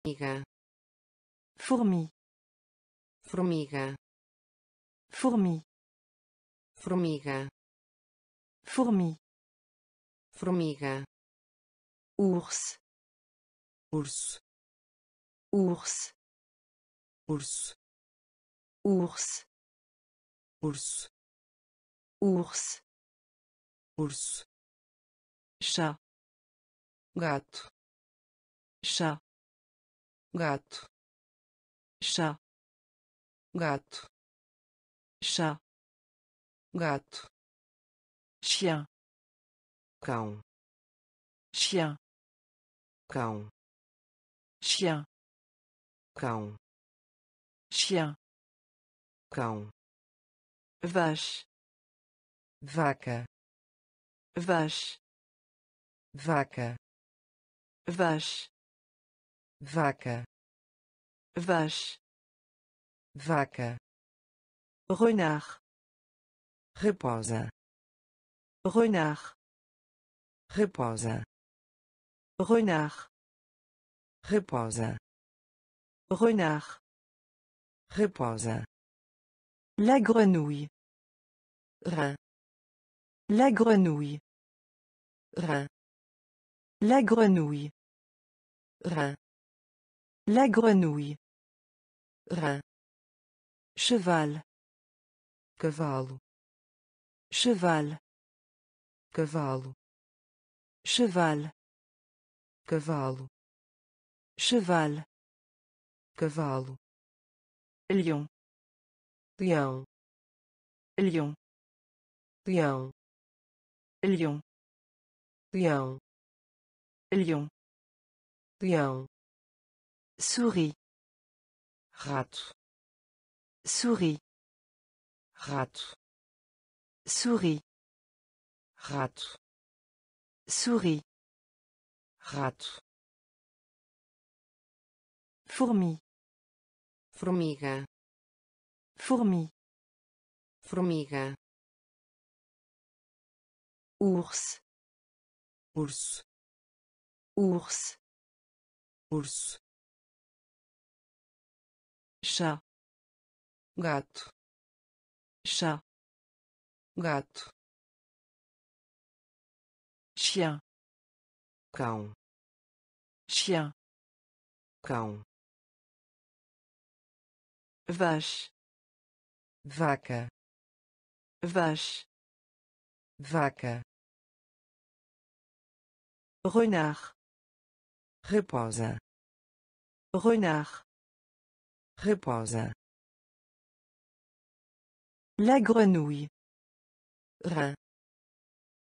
formiga formi formiga formi formiga formi formiga urs urs urs urs urs urs urs chá gato chá gato chá gato chá gato chien cão chien cão chien cão chien cão vache vaca vache vaca vache Vaca. Vache. Vaca. Renard. Repose. Renard. Repose. Renard. Repose. Renard. Repose. La grenouille. Rein. La grenouille. Rein. La grenouille. Rein. La grenouille. Rein. Cheval. Cavalo. Cheval. Cavalo. Cheval. Cavalo. Cheval. Cavalo. Lion. Lion. Lion. Lion. Lion. Lion. Lion. lion. Souris. Rato. Souris. Rato. Souris. Rato. Souris. Rato. Fourmi. Formiga. Fourmi. Formiga. Ours. Urso. Ours. Urso. chat, gato chat, gato chien cão chien cão vache vaca vache vaca renard repose, renard la grenouille. Rein.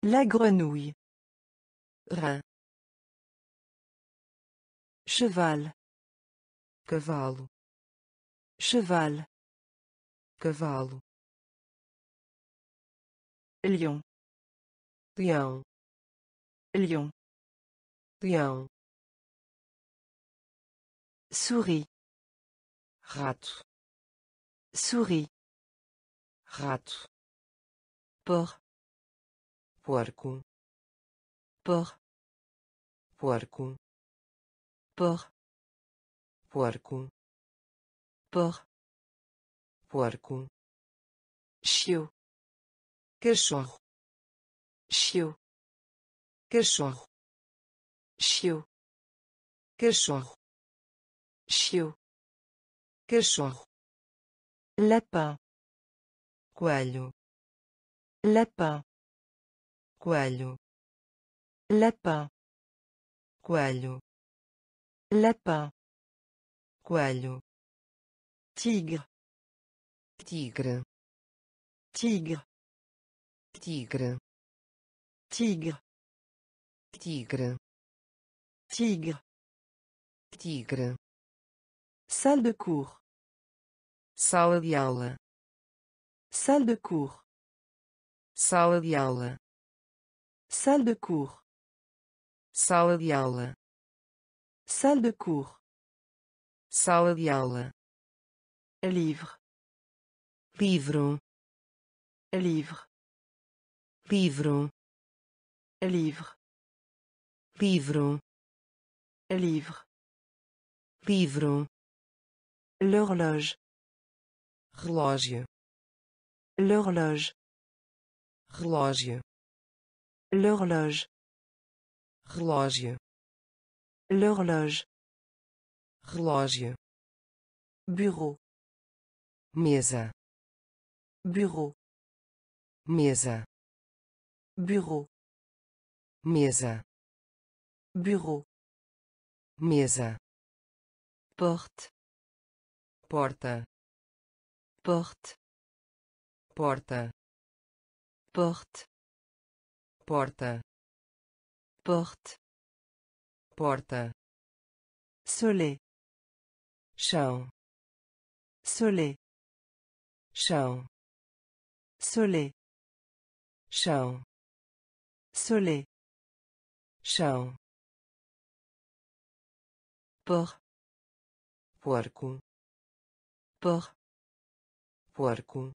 La grenouille. Rein. Cheval. Cavalo. Cheval. Cavalo. Lion. Lion. Lion. lion Souris. Rato. Souris. Rato. Por. Porco. Por. Porco. Por. Porco. Por. Porco. Chiu. Cachorro. Chiu. Cachorro. Chiu. Cachorro. Chiu cachorro, lapin, coelho, lapin, coelho, lapin, coelho, lapin, coelho, tigre, tigre, tigre, tigre, tigre, tigre, tigre, tigre, salle de cours, sala de aula salle de cours sala de aula salle de cours sala de aula salle de cours sala de aula livre livro livre livro livre livro livre livro l'horloge relógio l'horloge relógio l'horloge relógio l'horloge relógio bureau mesa bureau mesa bureau mesa bureau mesa porte porta porte porta porte porta porte porta sole, chão sole, chão sole, chão sole, chão por porco por porco,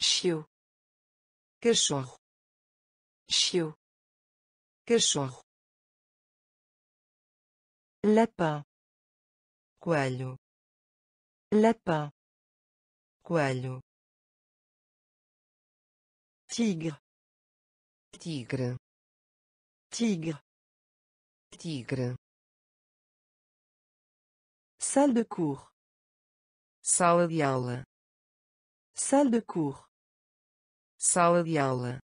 chiu, cachorro, chiu, cachorro, lapin, coelho, lapin, coelho, tigre, tigre, tigre, tigre. Salle de cours sala de aula salle de cor, sala de aula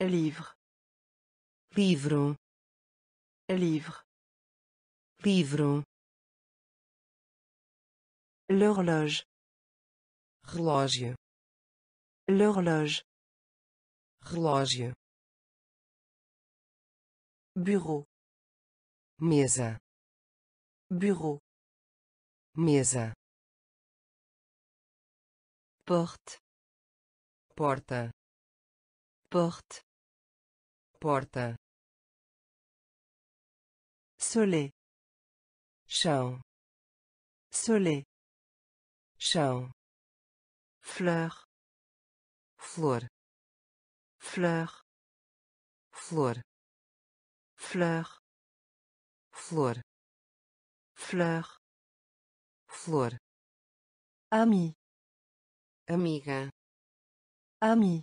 livre livro livre livro l'horloge relógio l'horloge relógio bureau mesa bureau mesa porte porta porte porta sole chão sole chão fleur flor fleur flor fleur flor fleur flor ami amiga ami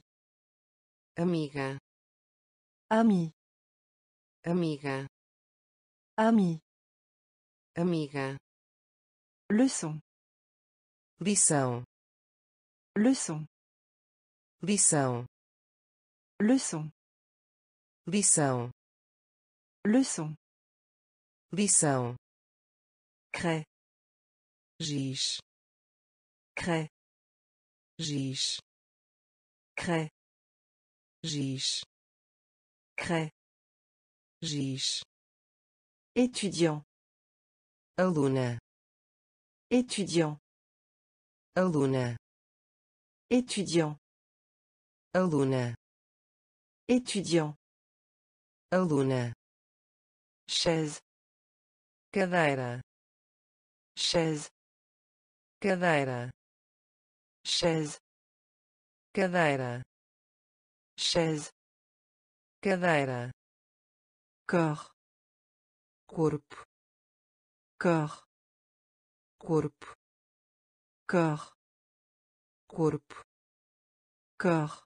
amiga ami amiga ami amiga leçon lição leçon lição leçon lição leçon lição cré Giche. cré. Giche. cré. Giche. cré. Giche. Étudiant. Aluna. Étudiant. Aluna. Étudiant. Aluna. Étudiant. Aluna. Chaise. Cadeira. Chaise. cadeira chaise cadeira chaise cadeira cor, corpo cor, corpo cor, corpo cor,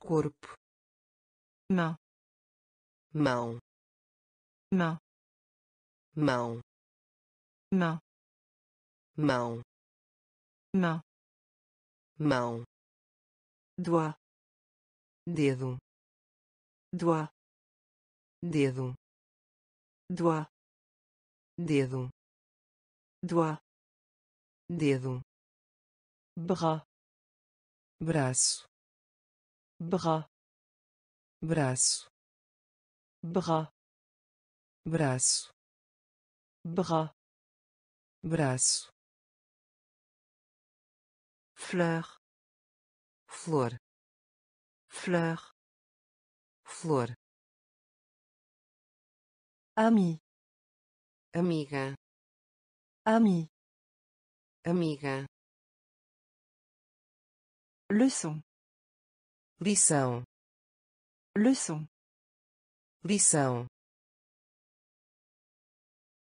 corpo mão mão mão mão mão mão mão mão doa dedo doa dedo doa dedo doa dedo bras braço bras braço bras braço bras braço fleur flor fleur flor ami amiga ami amiga leçon lição leçon lição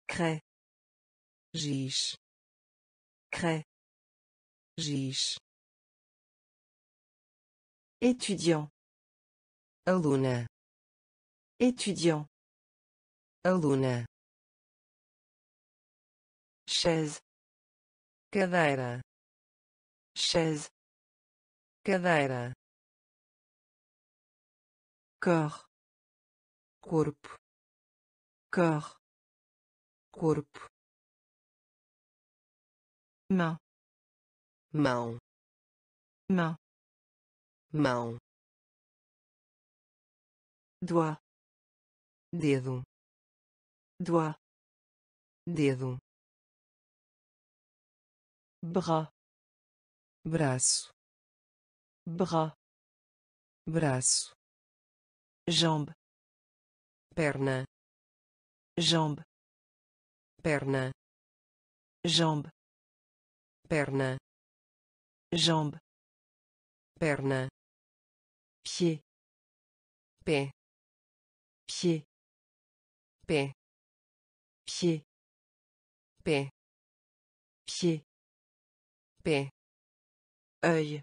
cré giz cré giz étudiant aluna étudiant aluna chaise cadeira chaise cadeira corps corpo corps corpo mão mão mão mão doa dedo doa dedo bras braço bras braço jambe perna jambe perna jambe perna jambe perna pied pé, pied pé, pied pé, pied pé, œil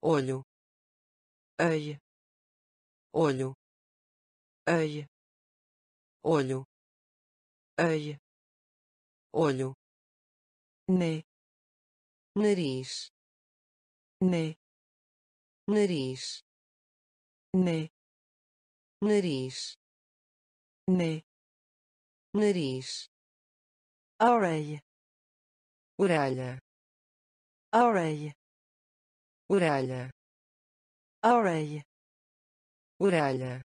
olho œil olho œil olho œil olho nez nariz né nariz né nariz né nariz orelha orelha orelha orelha orelha orelha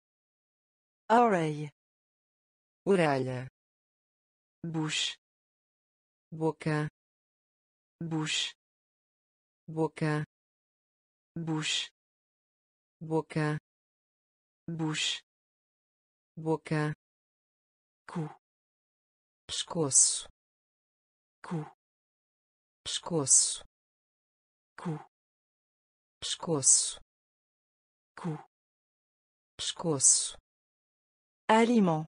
orelha orelha bush boca bouche boca bouche boca bouche boca cu pescoço cu pescoço cu pescoço cu pescoço alimão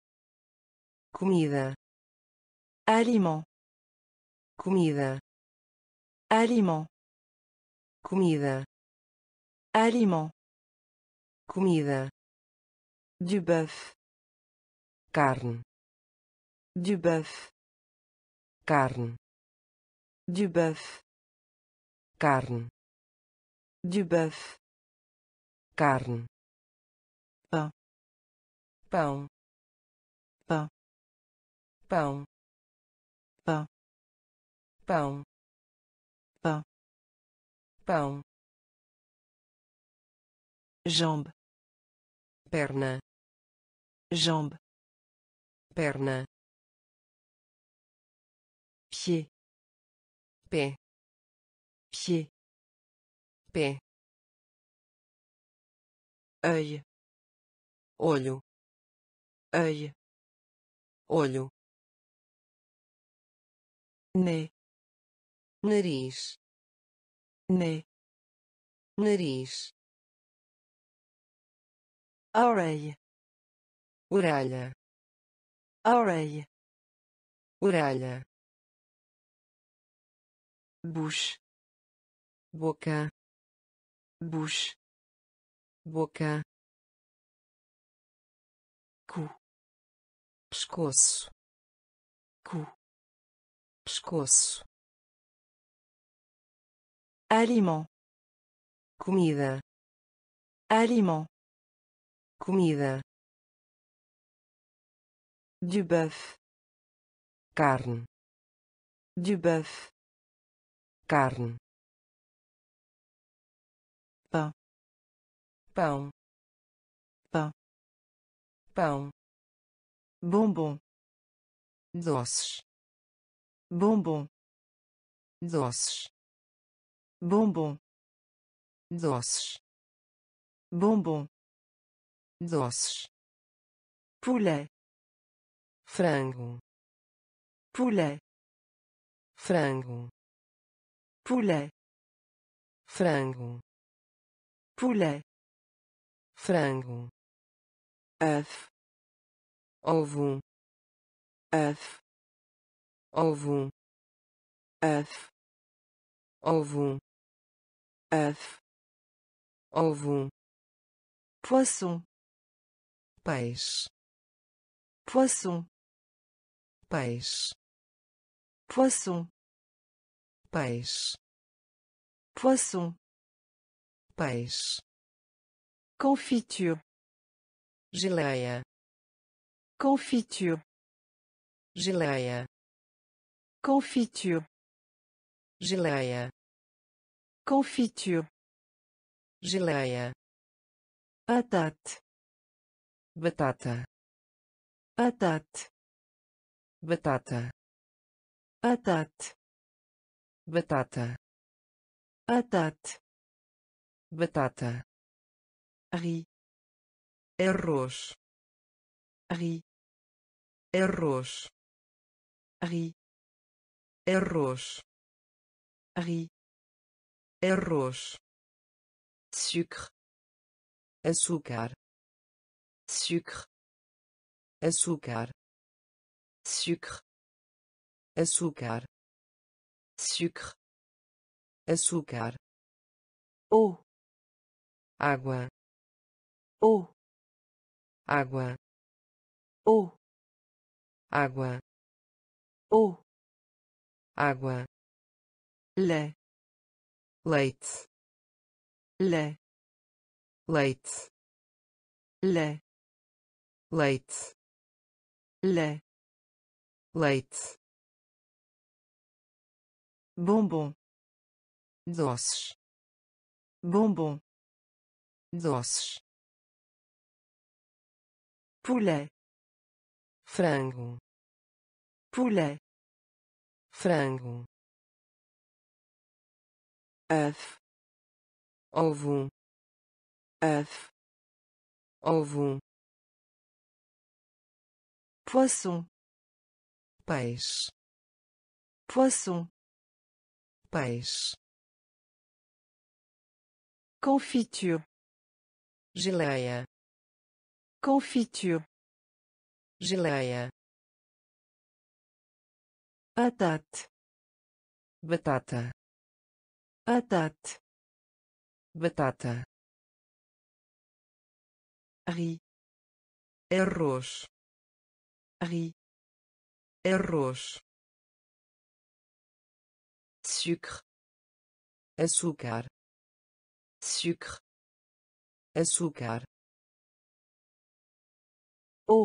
comida alimão comida Aliment. Comida. Aliment. Comida. Du bœuf. Carne. Du bœuf. Carne. Du bœuf. Carne. Du bœuf. Carne. Pain. Pão. Pain. Pão. Pain. Pão. pão jambe perna jambe perna pied pé pied pé œil olho œil olho né nariz né nariz a orelha orelha a orelha orelha bush boca bush boca cu pescoço cu pescoço Aliment. Comida. Aliment. Comida. Du bœuf. Carne. Du bœuf. Carne. Pain. Pão. Pain. Pão. Bombom. Doces. Bombom. Doces bombom, doces, bombom, doces, poulet, frango, poulet, frango, poulet, frango, poulet, frango, œuf, ovo, œuf, ovo, œuf, ovo ave, ovo, poisson, peixe, poisson, peixe, poisson, peixe, poisson, peixe, confiture, geleia, confiture, geleia, confiture, geleia Confiture. Geleia. Patate. Batata. Patate. Batata. Patate. Batata. Patate. Batata. Ri. Arroz. Ri. Arroz. Ri. Arroz. Ri. Arroz. Sucre. Açúcar. Sucre. Açúcar. Sucre. Açúcar. Sucre. Açúcar. Eau. agua Eau. agua Eau. agua Eau. Água. leite le, leite le, leite le, leite bombom doces bombom doces poulet frango poulet frango f ovo f ovo poisson peixe poisson peixe confiture geleia confiture geleia Batate. batata Атат. Батата. Ри. Эррош. Ри. Эррош. Sucre. Açúcar. Sucre. Açúcar. O.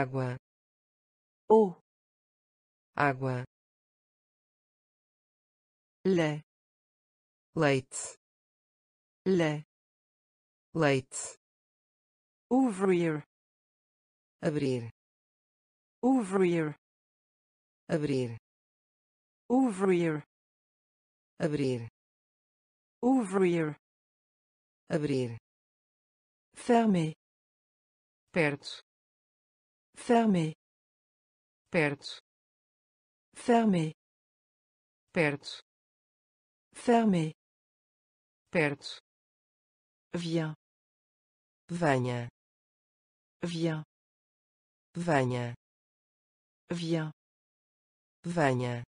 Água. O. Água. lé leite lé leite ouvir abrir ouvir abrir ouvir abrir ouvir abrir fermer perto fermer perto fermer perto Fermé. Perto. Viens. Venha. Viens. Venha. Viens. Venha.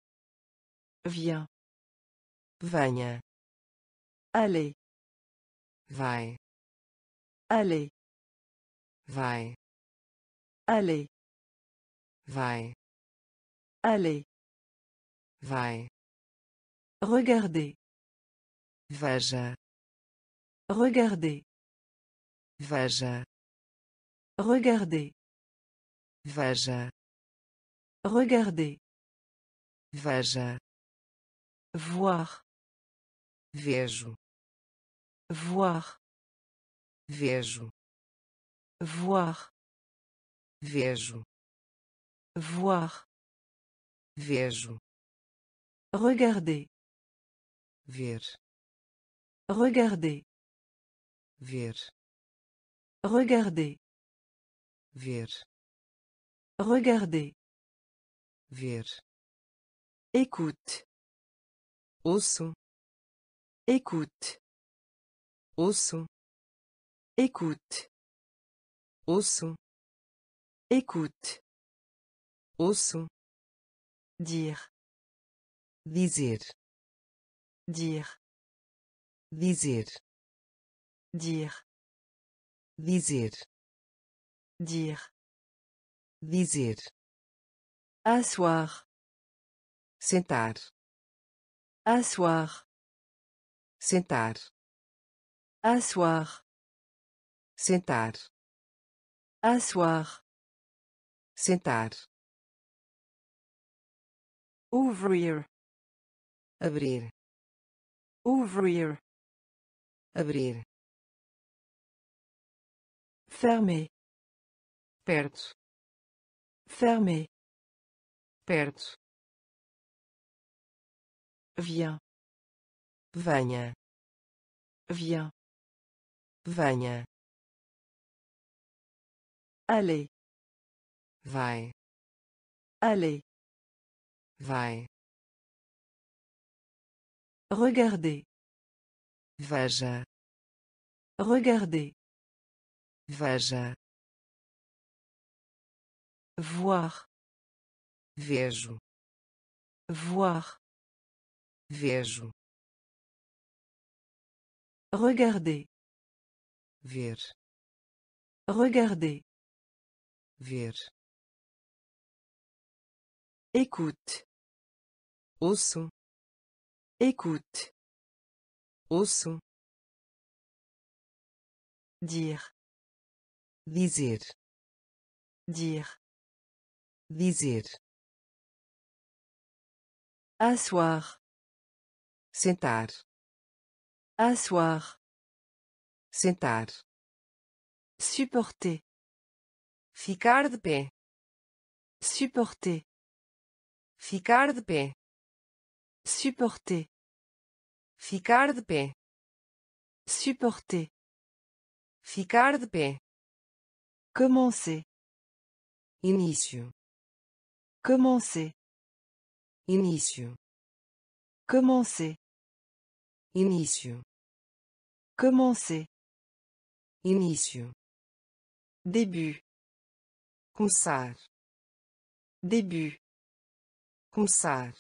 Viens. Venha. Allez. Vai. Allez. Vai. Allez. Vai. Allez. Vai. Regardez. Vaja. Regardez. Vaja. Regardez. Vaja. Regardez. Vaja. Voir. Vejo. Voir. Vejo. Voir. Vejo. Voir. Vejo. Regardez. Ver. Regardez. Regardez. Regardez. Ver. Regardez. Ver. Écoute. Au son. Écoute. Au son. Écoute. Au son. Écoute. Au son. Dire. Dizer. Dire. Dizer. Dire. Dizer. Dire. Dizer. Assoir. Sentar. Assoir. Sentar. Assoir. Sentar. Assoir. Sentar. Ouvrir. Abrir. Ouvrir. Abrir. Fermer. Perto. Fermer. Perto. Viens. Venha. Viens. Venha. Allez. Vai. Allez. Vai. Regardez. Vaja. Regardez. Vaja. Voir. Vejo. Voir. Vejo. Regardez. Ver. Regardez. Ver. Écoute. Ouço. Écoute. Ouço. Dire. Dizer. Dire. Dizer. Assoir. Sentar. Assoir. Sentar. Supporter. Ficar de pé. Supporter. Ficar de pé. Supporter. Ficar de pé. Supporter. Ficar de pé. Commencer. Início. Commencer. Início. Commencer. Início. Commencer. Début. Começar. Début. Começar.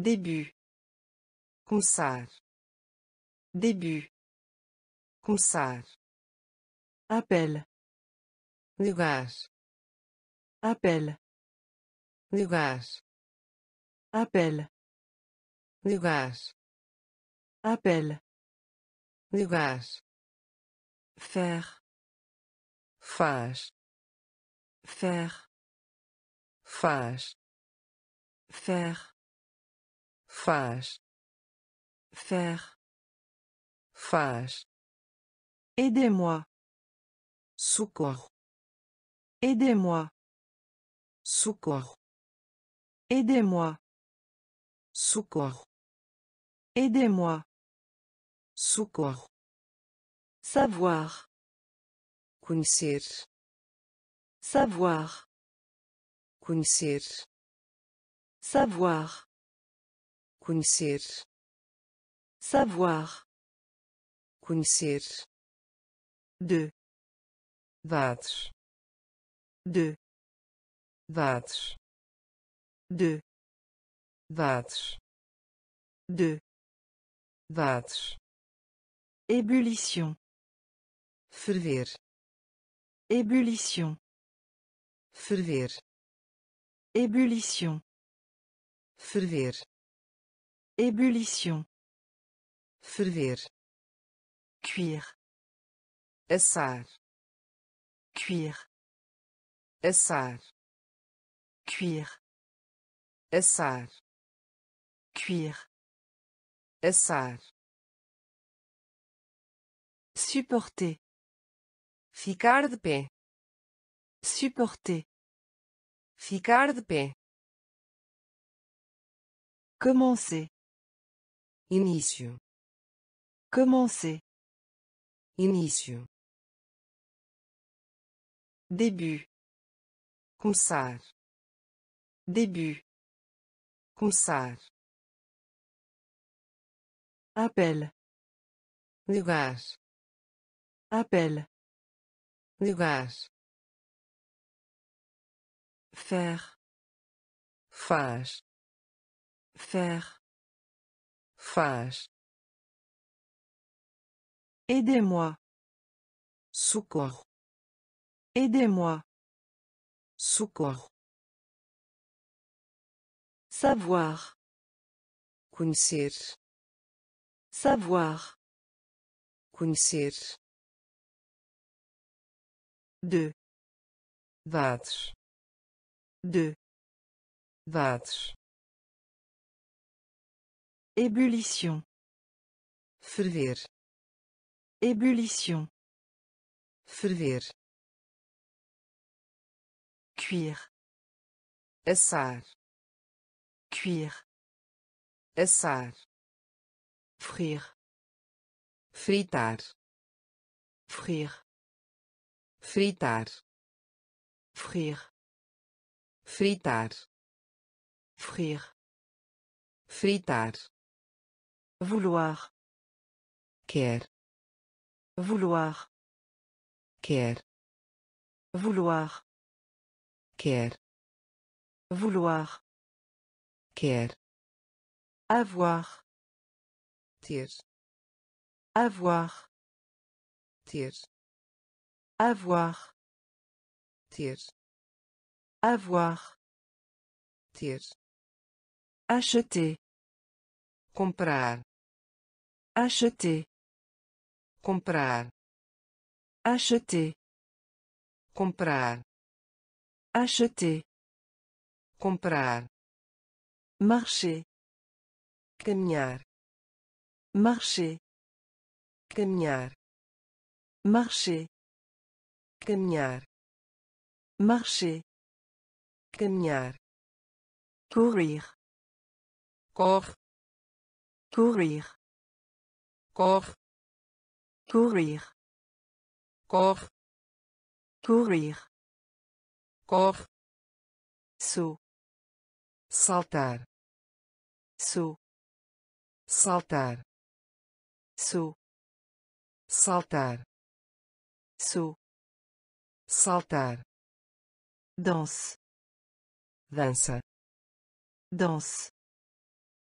Début. Começar. Début. Começar. Appel. Lugar. Appel. Lugar. Appel. Lugar. Appel. Lugar. Faire. Faz. Faire. Faz. Faire. Faz. Faire. Faz. Aidez-moi. Secours. Aidez-moi. Secours. Aidez-moi. Secours. Aidez-moi. Secours. Savoir. Connaître. Savoir. Connaître. Savoir savoir connaître, de dados de dados de de ébullition ferver ébullition ferver ébullition ferver Ébullition. Ferver. Cuire. Assar. Cuire. Assar. Cuire. Assar. Cuire. Assar. Supporter. Ficar de pé. Supporter. Ficar de pé. Commencer. Início. Commencer. Início. Début. Commencer. Début. Commencer. Appel. Lugar. Appel. Lugar. Faire. Fage. Faire. Faz. Aidez-moi. Socorro. Aidez-moi. Socorro. Savoir. Connaître. Savoir. Conhecer. De. Water. De. Water. Ébullition. Ferver. Ébullition. Ferver. cuir Assar. cuir Assar. Frire. Fritar. Frire. Fritar. Frire. Fritar. Fritar. Vouloir. Quer. Vouloir. Quer. Vouloir. Quer. Vouloir. Quer. Avoir. Ter. Avoir. Ter. Avoir. Ter. Avoir. Ter. Acheter. Comprar. Acheter. Comprar. Acheter. Comprar. Acheter. Comprar. Marcher. Caminhar. Marcher. Caminhar. Marcher. Caminhar. Marcher. Caminhar. Courir. Courir. cor, courir cor, courir cor, sou saltar sou saltar sou saltar sou saltar danse dança dança,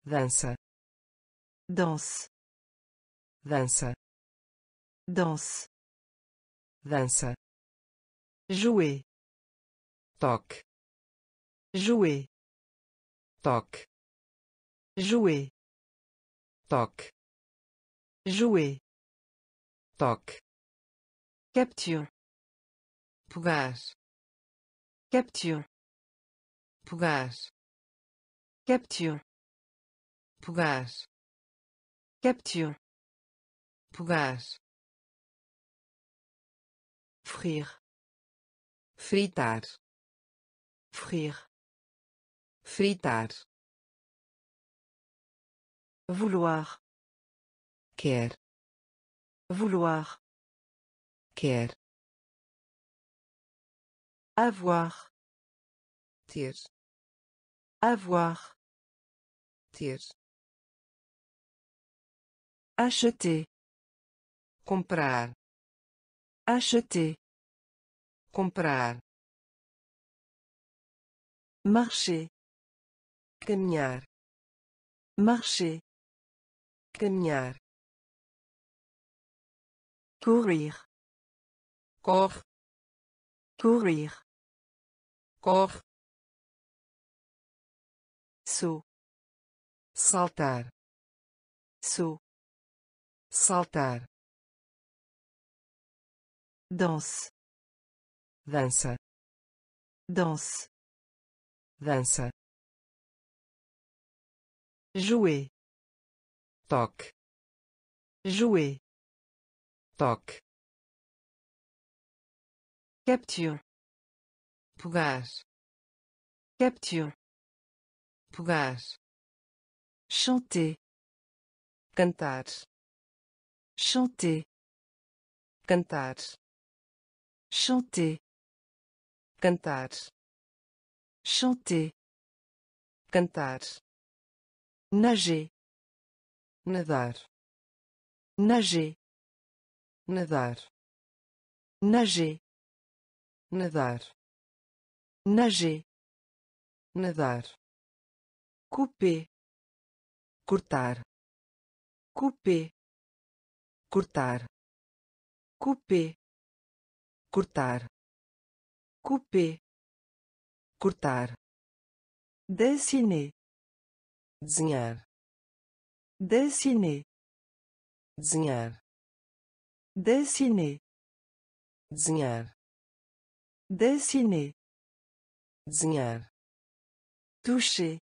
dança dança Danse. Danse. Danse. Jouer. Toc. Jouer. Toc. Jouer. Toc. Jouer. Toc. Capture. pour Capture. Pougage. Capture. Pougage. Capture. Pougar, Frir. Fritar. Frir. Fritar. Vouloir. Quer. Vouloir. Quer. Avoir. Ter. Avoir. Ter. Acheter. comprar acheter comprar marcher caminhar marcher caminhar courir cor, courir cor, sou, saltar sou, saltar Danse. Danse. Danse. Danse. Jouer. Toc. Jouer. Toc. Capture. pugar, Capture. pugar. Chanter. Cantar. Chanter. Cantar chanter cantar chanter cantar nager nadar nager nadar nager nadar nager nadar couper cortar couper cortar couper cortar coupé cortar dessiner desenhar dessiner desenhar dessiner desenhar dessiner desenhar toucher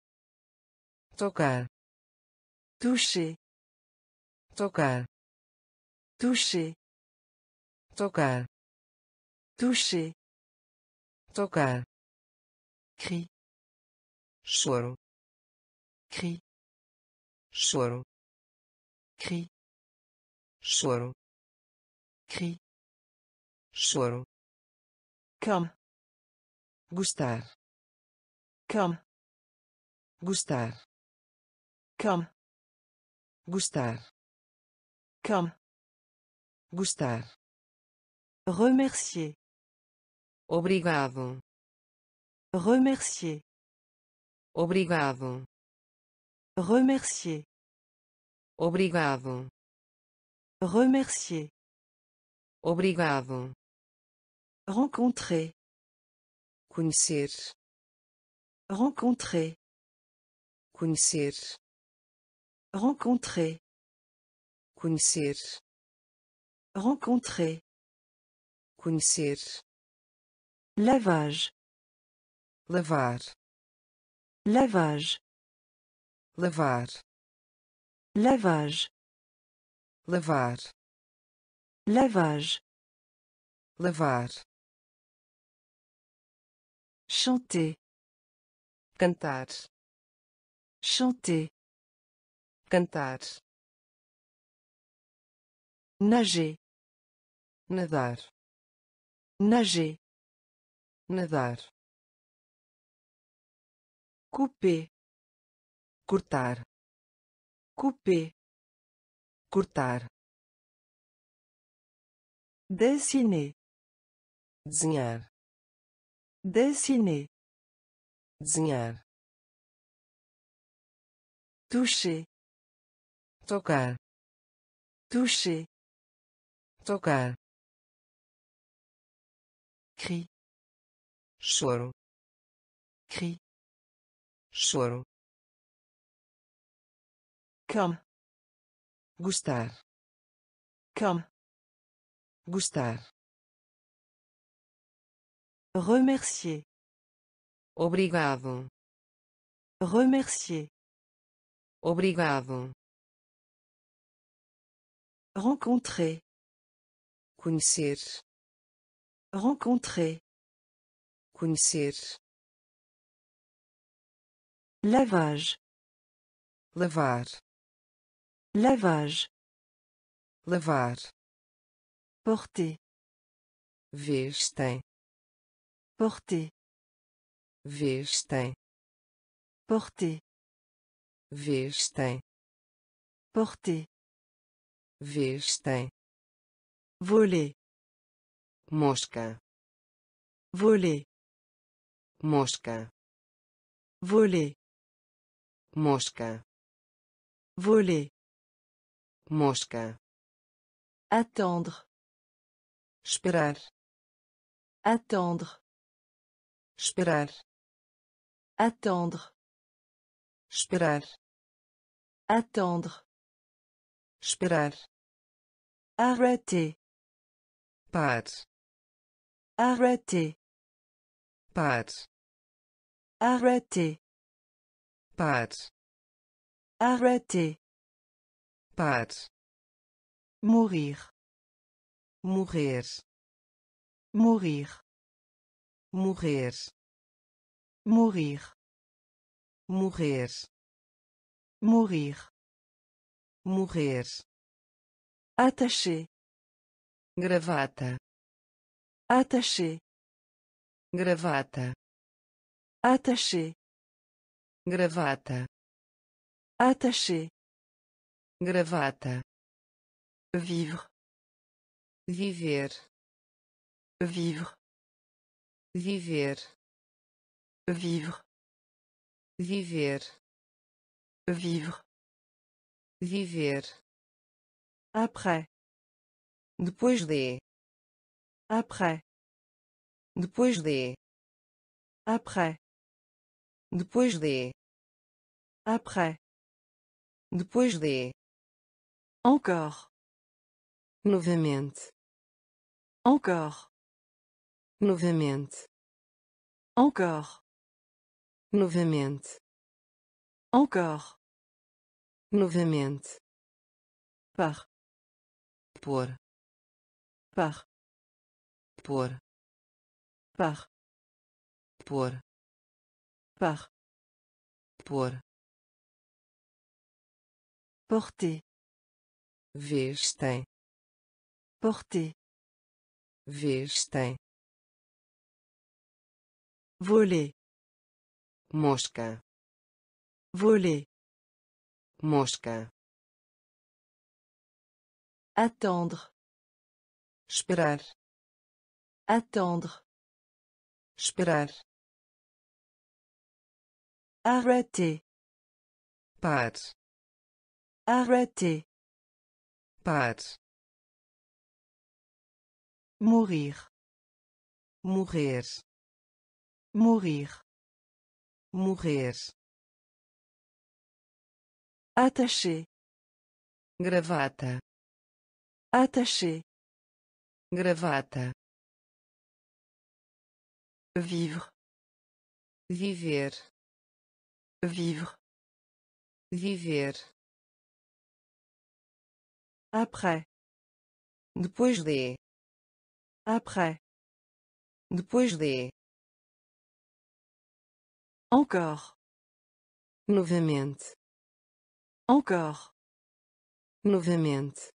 tocar toucher tocar toucher tocar Toucher. Tocar. Cri. Choro. Cri. Choro. Cri. Choro. Cri. Choro. Comme. Gustar. Comme. Gustar. Comme. Gustar. Comme. Gustar. Remercier. Obrigado. Remercier. Obrigado. Remercier. Obrigado. Remercier. Obrigado. Rencontrer. Conhecer. Rencontrer. Conhecer. Rencontrer. Conhecer. Rencontrer. Conhecer. lavage lavar lavage lavar lavage lavar lavage lavar chanter cantar chanter cantar nager nadar nager nadar, couper, cortar, couper, cortar, dessiner, desenhar, dessiner, desenhar, toucher, tocar, toucher, tocar, cri, choro cri choro comme gustar comme gustar remercier obrigado remercier obrigado rencontrer conhecer rencontrer conhecer lavage lavar lavage lavar porter vestem porter vestem porter vestem porter vestem voler mosca voler Мошка. Voler. Мошка. Voler. Мошка. Attendre. Esperar. Attendre. Esperar. Attendre. Esperar. Attendre. Esperar. Arrêter. Paard. Arrêter. Paard. Arrêter. Paard. Arrêter. Paard. Mourir. Mourir. Mourir. Mourir. Mourir. Mourir. Mourir. Mourir. Attaché. Gravata. Attaché. Gravata. Attaché. Gravata. Attaché. Gravata. Vivre. Viver. Vivre. Viver. Vivre. Viver. Vivre. Viver. Après. Depois de. Après. Depois de. Après depois de après depois de encore novamente encore novamente encore novamente encore novamente par por par por par por par por porter vestem porter vestem voler mosca voler mosca attendre esperar attendre esperar Arrêter. Par. Arrêter. Par. morrer, Morrer. morrer, Morrer. Attaché. Gravata. Attaché. Gravata. Vivre. Viver. Vivre. Viver. Après. Depois de. Après. Depois de. Encore. Novamente. Encore. Novamente.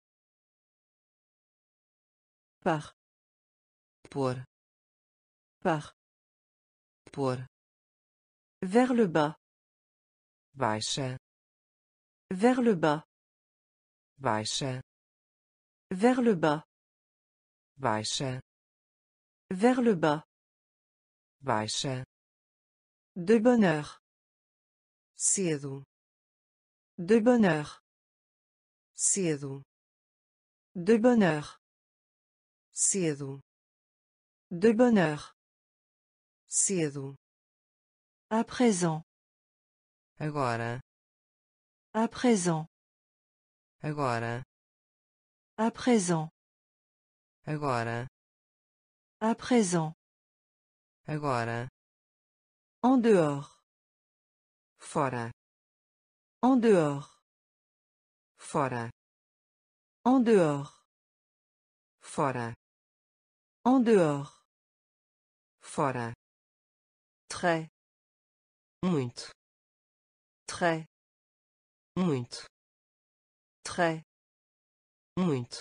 Par. Por. Par. Por. Vers le bas. Vers le bas. Vers le bas. Vers le bas. Weichen. De bonheur. Cedo. De bonheur. Cedo. De bonheur. Cedo. De bonheur. Cedo. À présent. Agora. À présent. Agora. À présent. Agora. À présent. Agora. En dehors. Fora. En dehors. Fora. En dehors. Fora. En dehors. Fora. Très. Muito. Très. Muito. Très. Muito.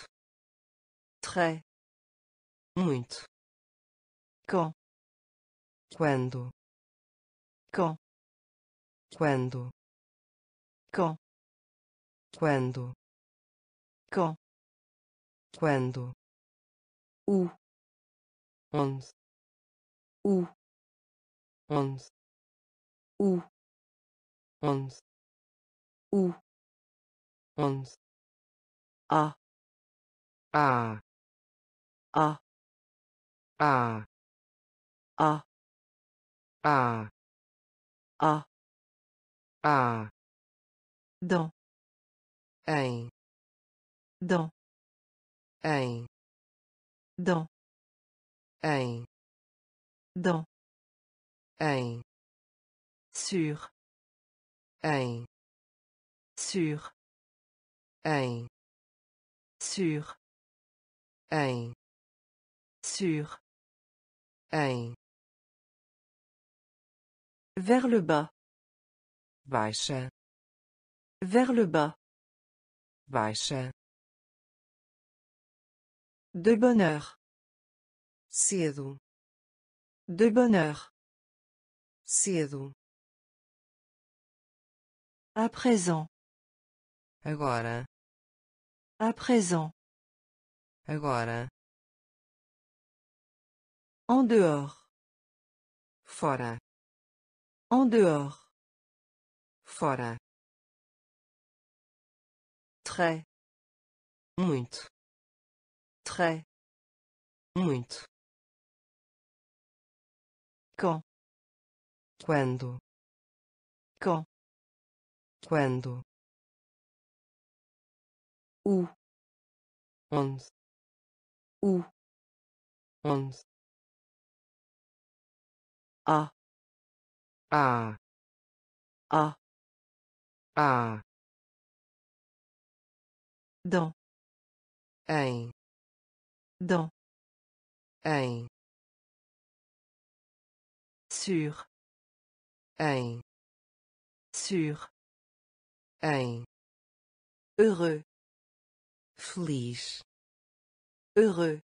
Très. Muito. com Quando. Quand. Quando. Quand. Quando. Quand. Quando. u Onde. u Onde. u Ons. u, Ons. A A A A A A A A Dans. en, Dans. en, Dans. en, Dans. en, Sur sûr. Hein. Sur. un hein. Sur. un hein. Sur. Vers le bas. Weiche. Vers le bas. Weiche. De bonheur. Cedo. De bonheur. Cedo. À présent. Agora. À présent. Agora. En dehors. Fora. En dehors. Fora. Très. Muito. Très. Muito. Quand. Quando. Quand quando o onde o onde a a a a dans em dans em sur em sur Hein. Heureux. Feliz. Heureux.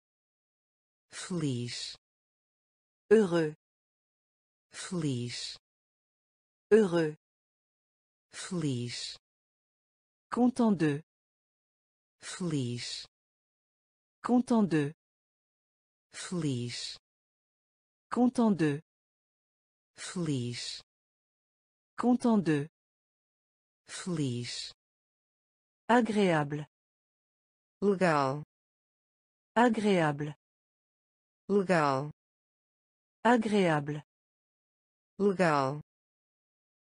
Feliz. Heureux. Feliz. Heureux. Feliz. Content de. Feliz. Content de. Feliz. Content de. Feliz. Content de feliz, agréable, légal, agréable, légal, agréable, légal,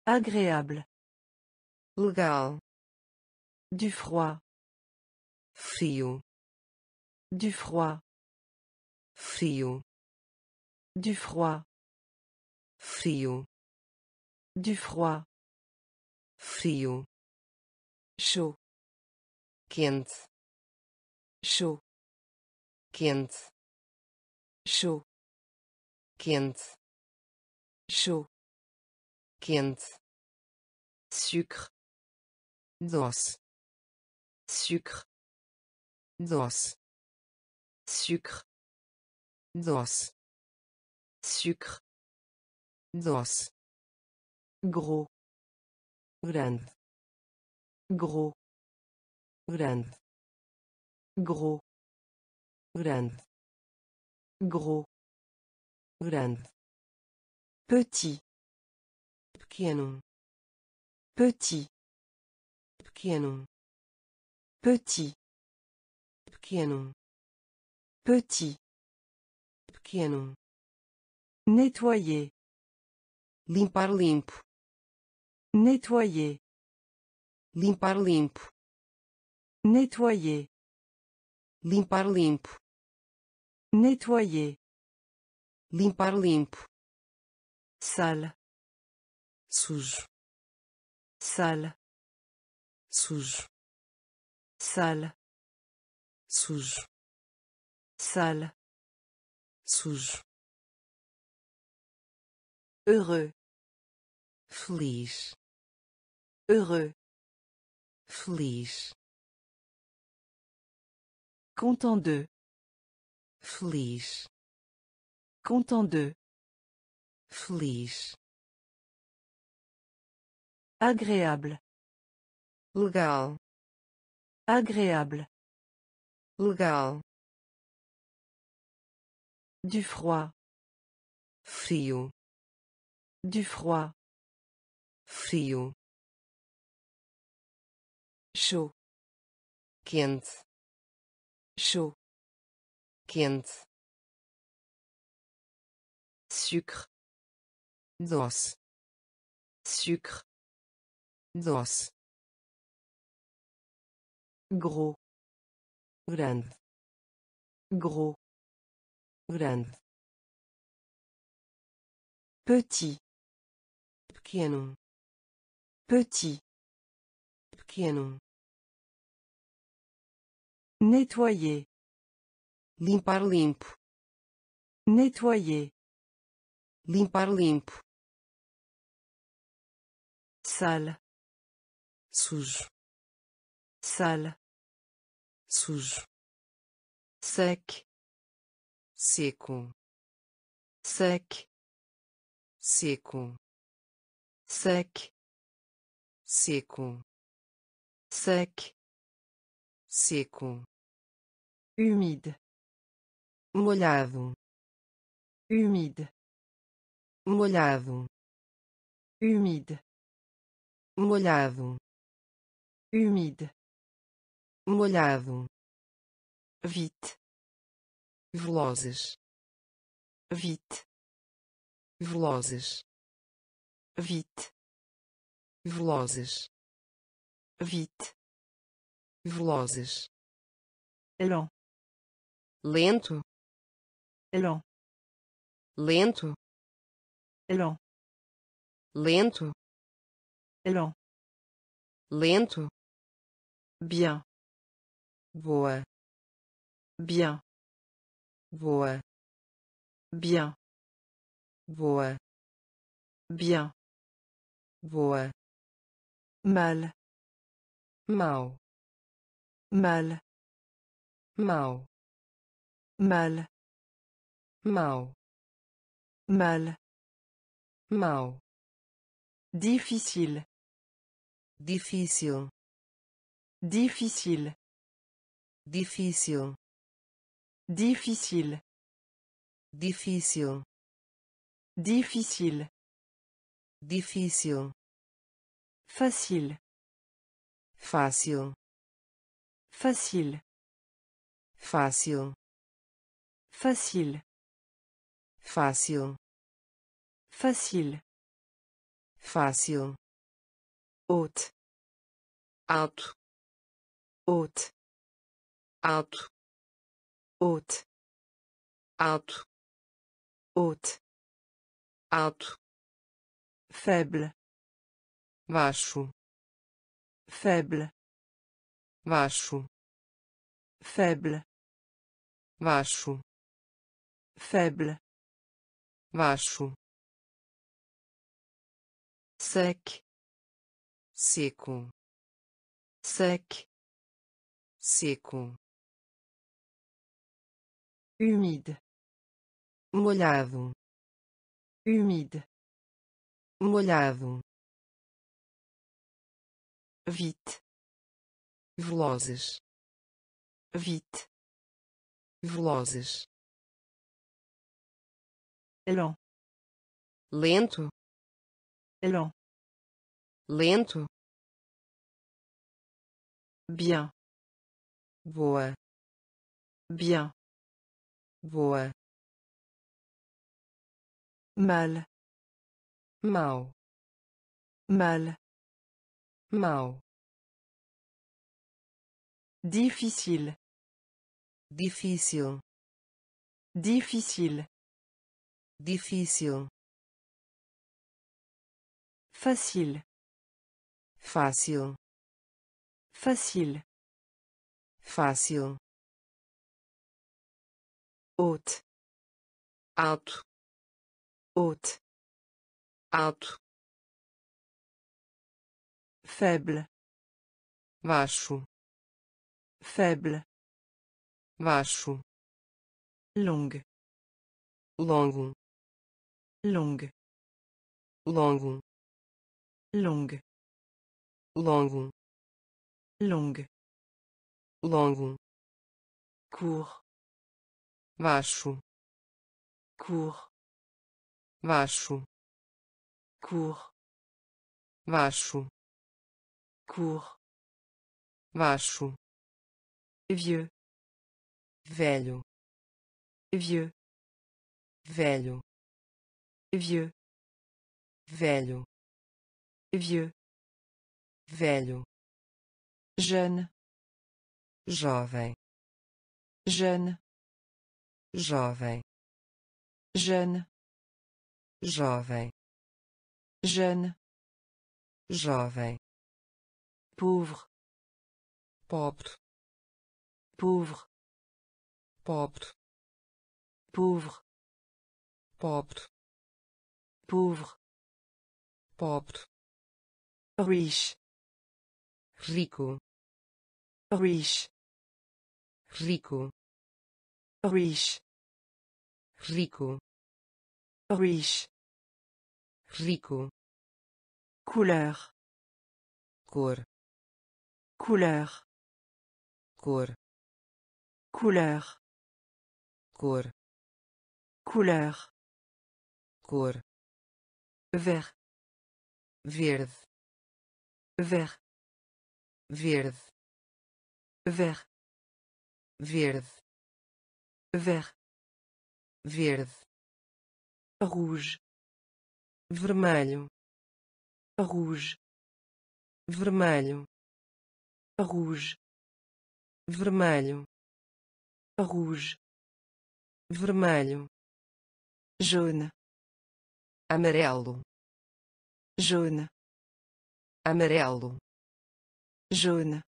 agréable, légal, du froid, frio, du froid, frio, du froid, frio, du froid frio, chu, quente, chu, quente, chu, quente, chu, quente, sucre, doce, sucre, doce, sucre, doce, sucre, doce, gros grande gros grande gros grande gros grande petit pequeno petit pequeno petit pequeno petit pequeno nettoyer limpar limpo Nettoyer. Limpar limpo. Nettoyer. Limpar limpo. Nettoyer. Limpar limpo. Sale. Sujo. Sale. Sujo. Sale. Sujo. Sale. Sujo. Heureux. Feliz. Heureux. Feliz. Content de. Feliz. Content de. Feliz. Agréable. Legal. Agréable. Legal. Du froid. Frio. Du froid. Frio chaud quente chaud quente sucre doce sucre doce gros grande gros grande petit pequeno petit pequeno nettoyer limpar limpo nettoyer limpar limpo sala, sujo sala, sujo sec seco sec seco sec seco sec seco úmido molhado úmido molhado úmido molhado úmido molhado vite velozes vite velozes vite velozes Vite. Velozes. Lent. Lento. Lent. Lento. Lent. Lento. Lent. Lento. Bien. Boa. Bien. Boa. Bien. Boa. Bien. Boa. Mal. Mal, Mal. mal, Mal. mal, Mal. Mao. Difficile. Difficile. Difficile. Difficile. Difficile. Difficile. Difficile. Difficile. Facile. fácil fácil fácil fácil fácil fácil fácil haute alto haute alto haute alto haute alto faible baixo Faible. Baixo. Faible. Baixo. Faible. Baixo. Sec. Seco. Sec. Seco. úmido, Molhado. úmido, Molhado vite, velozes, vite, velozes, lent, lento, lent, lento, bien, boa, bien, boa, mal, mal, mal Mao. Difficile. Difícil. Difícil. Difícil. Facile. Fácil. Facile. Fácil. Haute. Alto. Haute. Alto. Faible. Вашу. Faible. Вашу. Longue. Longo. Longue. Longo. Longue. Longo. Longue. Longo. Court. Baixo. Court. Baixo. Court. Baixo. court baixo vieux velho vieux velho vieux velho vieux velho jeune jovem jeune jovem jeune jovem jeune jovem pauvre pauvre pauvre pauvre pauvre pauvre pauvre pauvre riche rico riche rico riche rico riche rico couleur cor couleur cor couleur cor couleur cor vert verde vert verde vert verde vert verde rouge vermelho rouge vermelho rouge vermelho rouge vermelho jaune amarelo jaune amarelo jaune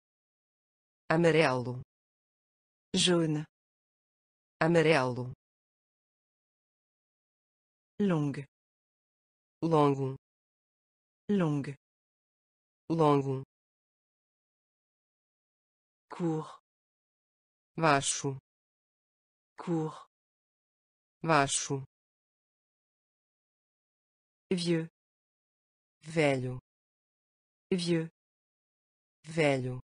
amarelo jaune amarelo longue longo longue longo cour, Baixo. cours machou vieux velho vieux velho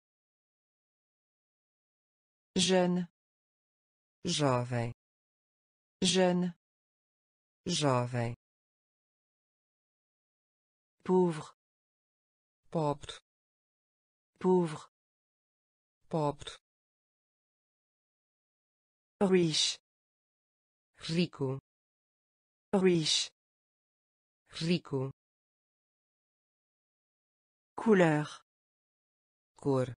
jeune jovem jeune jovem pauvre pobre pauvre Pobre. Rich. Rico. Rich. Rico. Couleur. Cor.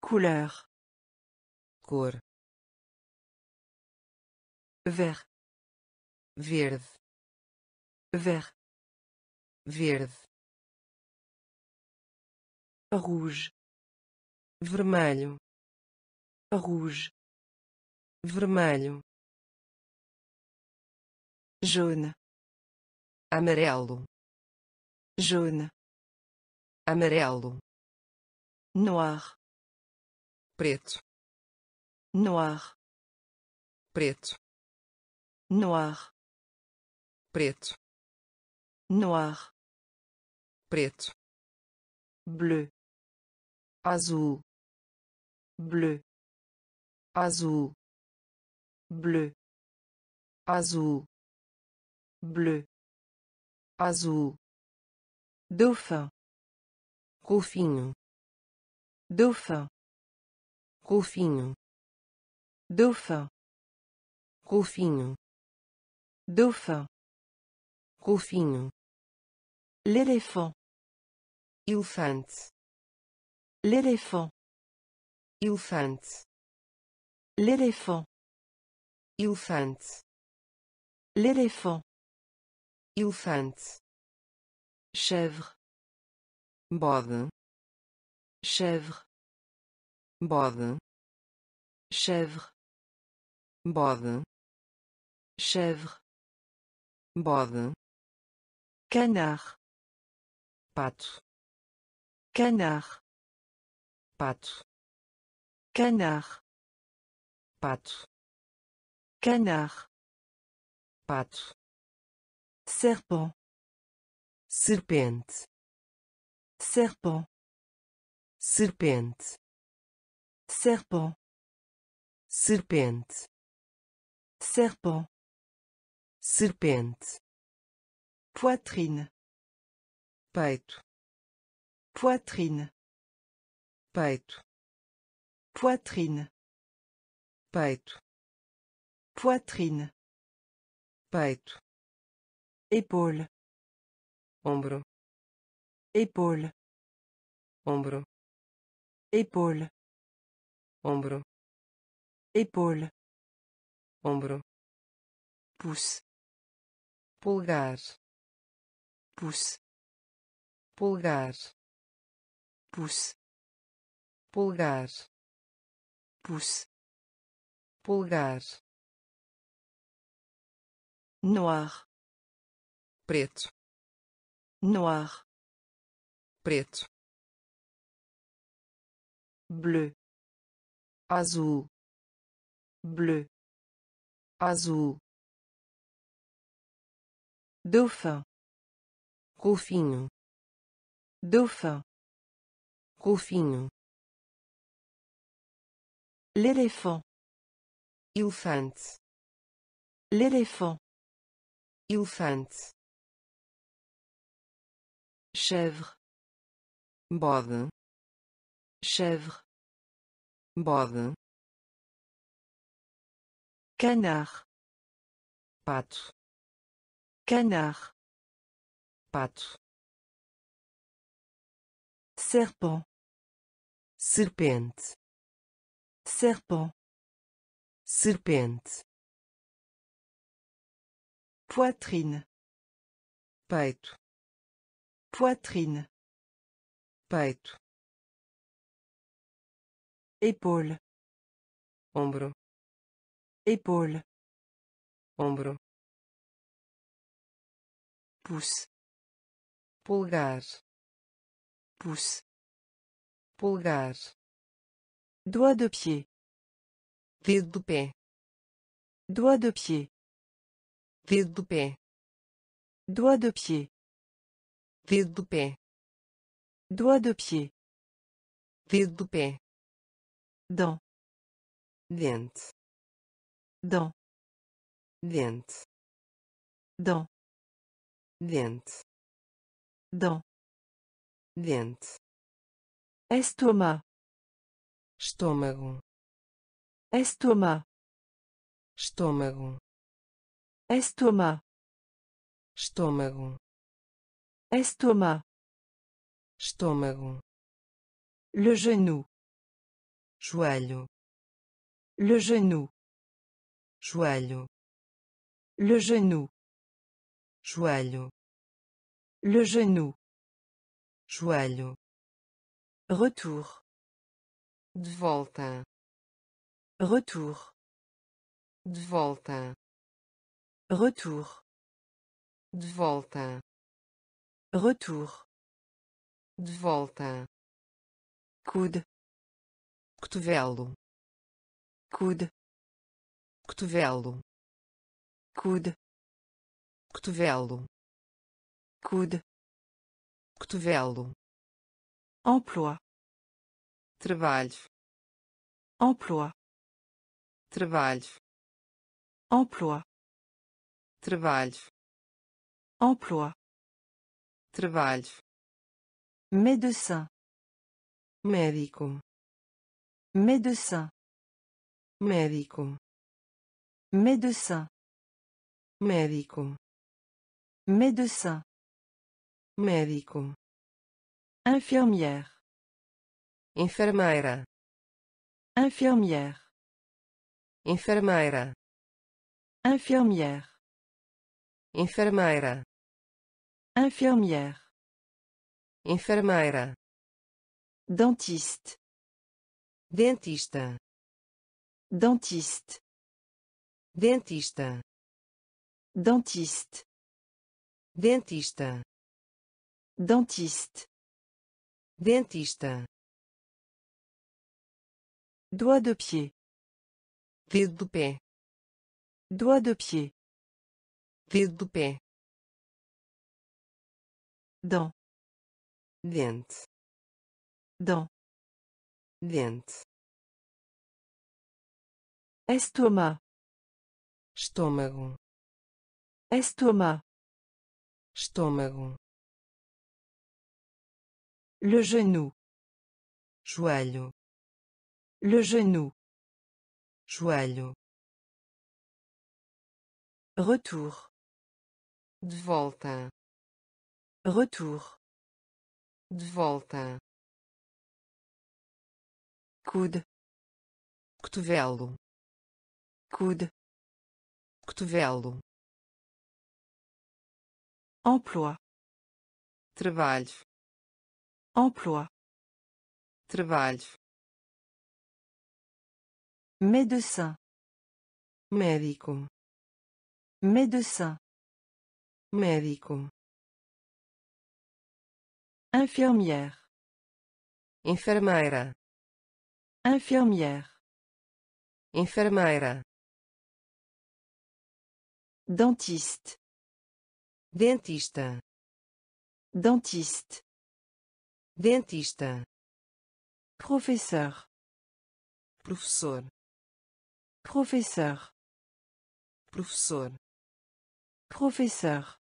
Couleur. Cor. Vert. Verde. Vert. Verde. Rouge. vermelho, rouge, vermelho, jaune, amarelo, jaune, amarelo, noir, preto, noir, preto, noir, preto, noir, preto, bleu, azul bleu Azou, bleu Azou, bleu Azou, dauphin golfinho dauphin golfinho dauphin golfinho dauphin golfinho l'éléphant Elephant. L'éléphant. Elephant. L'éléphant. Elephant. L'éléphant. Elephant. Chèvre. Bode. Chèvre. Bode. Chèvre. Bode. Chèvre. Bode. Canard. Pato. Canard patte canard patte canard patte serpent serpente serpent serpente serpent serpente serpent serpente poitrine peito poitrine Poitrine. Peito. Poitrine. Peito. Épaule. Ombro. Épaule. Ombro. Épaule. Ombro. Épaule. Ombro. Pouce. Pulgar. Pouce. Pulgar. Pouce. pulgar, pouce, pulgar, noir, preto, noir, preto, bleu, azul, bleu, azul, dauphin, golfinho, dauphin, golfinho L'éléphant. Elephant. L'éléphant. Elephant. Chèvre. Bode. Chèvre. Bode. Canard. Pato. Canard. Pato. Serpent. Serpente. Serpent. Serpente. Poitrine. Peito. Poitrine. Peito. Épaule. Ombro. Épaule. Ombro. Pouce. polegar Pouce. polegar Doigt de pied. Dedo do Doigt de pied. Dedo do Doigt de pied. Dedo do pé. Doigt de pied. Dedo do pé. Dent. Dente. Dent. Dente. Dent. Dente. Dent. Estomac. Estômago. Estomac. Estômago. Estomac. Estômago. Estomac. Estômago. Le genou. Joelho. Le genou. Joelho. Le genou. Joelho. Le genou. Joelho. Retour. De volta. Retour. De volta. Retour. De volta. Retour. De volta. Coude. Cotovelo. Coude. Cotovelo. Coude. Cotovelo. Coude. Cotovelo. Emploi. trabalho emploi trabalho emploi trabalho emploi trabalho médecin médico médecin médico médecin médico médecin médico infirmière enfermeira, infirmière, enfermeira, infirmière, enfermeira, infirmière, enfermeira, dentiste, dentista, dentiste, dentista, dentiste, dentista, dentiste, dentista Doigt de pied. Dedo du pé. Doigt de pied. Dedo du pé. Dent. Dente. Dent. Estomac. Estômago. Estomac. Estômago. Le genou. Joelho. Le genou. Joelho. Retour. De volta. Retour. De volta. Coude. Cotovelo. Coude. Cotovelo. Emploi. Trabalho. Emploi. Trabalho. Médecin. Médico. Médecin. Médico. Infirmière. Enfermeira. Infirmière. Enfermeira. Dentiste. Dentista. Dentiste. Dentista. Professeur. Professor. Professeur. Professeur. Professeur.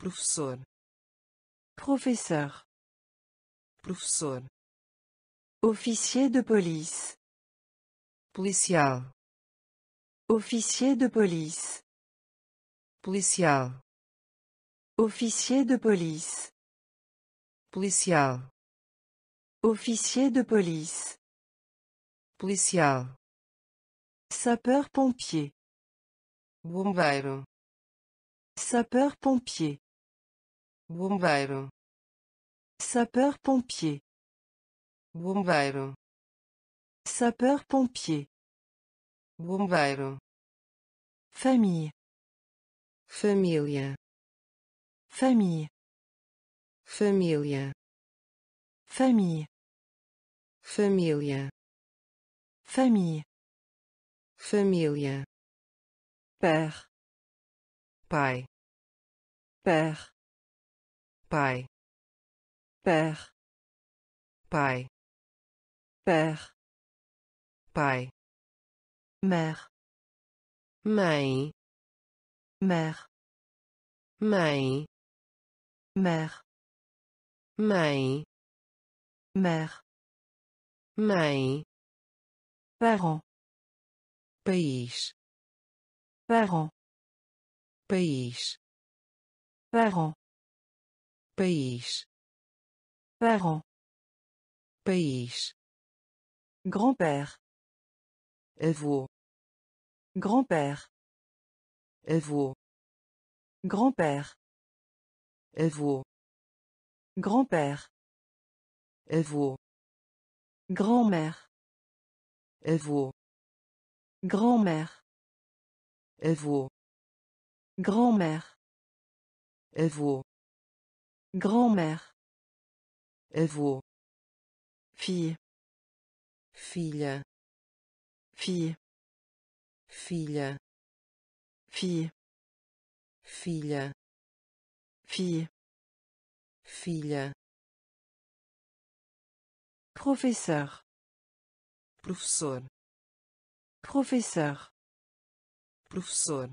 Professeur. Professeur. Professeur. Officier de police. Policial. Officier de police. Policial. Officier de police. Policial. Officier de police. Policial. Sapeur-pompier. Bombeiro. Sapeur-pompier. Bombeiro. Sapeur-pompier. Bombeiro. Sapeur-pompier. Bombeiro. Famille. Família. Famille. Família. Famille. Família. Famille. família, père, pai, père, pai, père, pai, père, pai, mère, mãe, mère, mãe, mère, mãe, mère, mãe, parent, país parent país parent país parent país grand-père vous, grand-père vous, grand-père vous, grand-père vous, grand-mère vous. Grand-mère. Avô. Grand-mère. Avô. Grand-mère. Avô. Fille. fille, Fille. fille Fille. fille Fille. Filha. Professeur. Professeur. Professeur.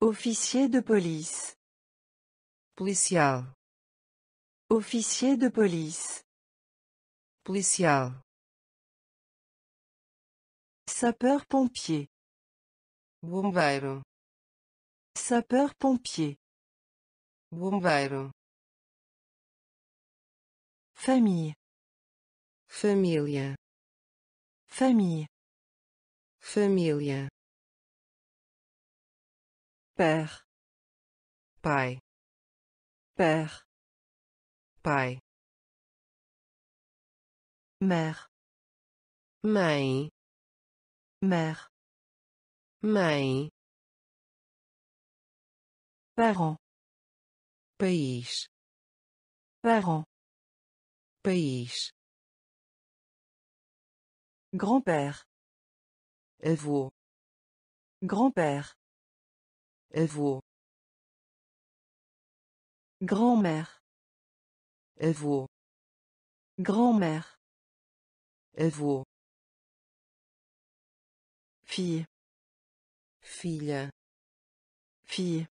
Officier de police. Policial. Officier de police. Policial. Sapeur-pompier. Bombeiro. Sapeur-pompier. Bombeiro. Famille. Família. Famille. famille. Père. Pai. Père. Pai. Mère. mère, Mère. mère, parents, País. parents, Grand-père. vaut Grand-père. vaut Grand-mère. vaut Grand-mère. vaut Fille. Fille. Fille.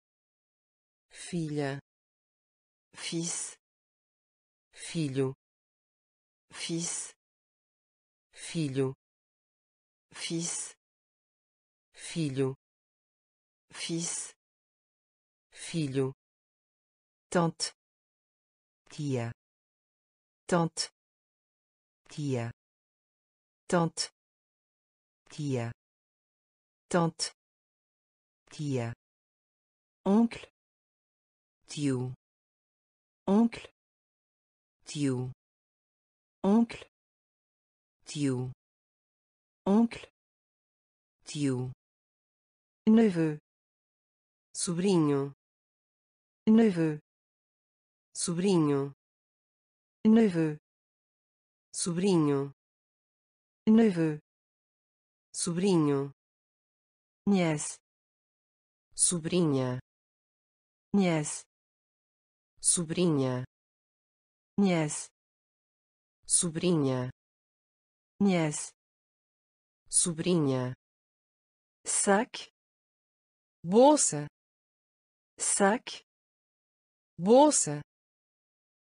Fille. Fils. Filho. Fils. filho, fils, filho, fils, filho, tante, tia, tante, tia, tante, tia, tante, tia, oncle, tio, oncle, tio, oncle, tio, oncle, tio, neveu, sobrinho, neveu, sobrinho, neveu, sobrinho, neveu, sobrinho, nies sobrinha, nies sobrinha, nies sobrinha nièce, sobrinha, sac, bolsa, sac, bolsa,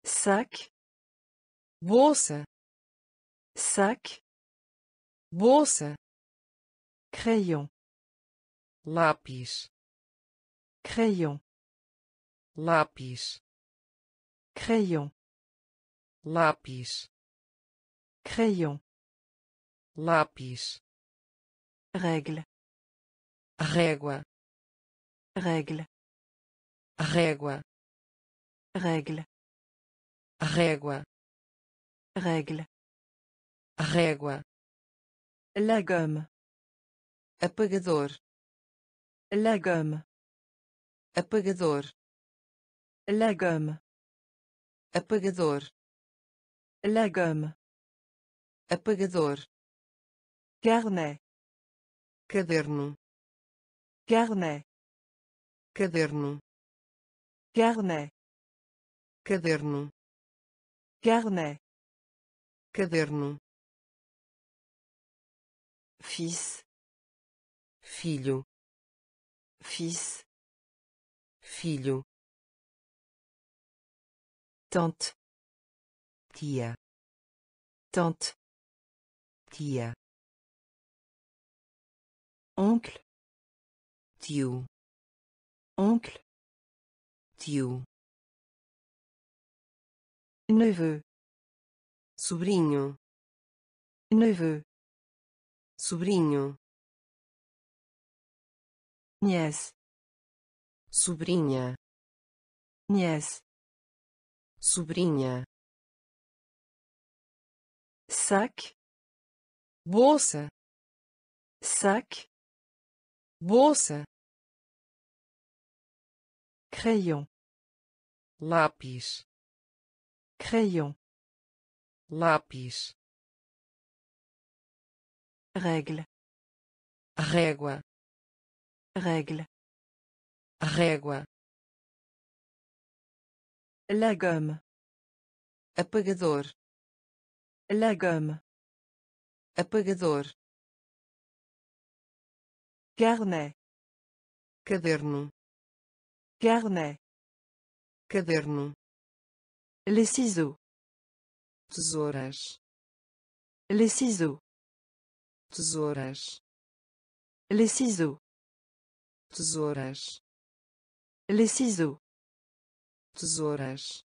sac, bolsa, sac, bolsa, crayon, lápis, crayon, lápis, crayon, lápis, crayon lápis regle régua regle régua regle régua regle régua lagome apagador lagome apagador lagome apagador lagome apagador carnet caderno carnet caderno carnet caderno carnet caderno fils filho fils filho tante tia tante tia oncle tio oncle tio neveu sobrinho neveu sobrinho Nies. sobrinha Nies. sobrinha sac bolsa sac bolsa, crayon, lápis, crayon, lápis, regle régua, regle régua, la gomme, apagador, la gomme, apagador carnet caderno carnet caderno les ciseaux tesouras les ciseaux tesouras les ciseaux tesouras les ciseaux tesouras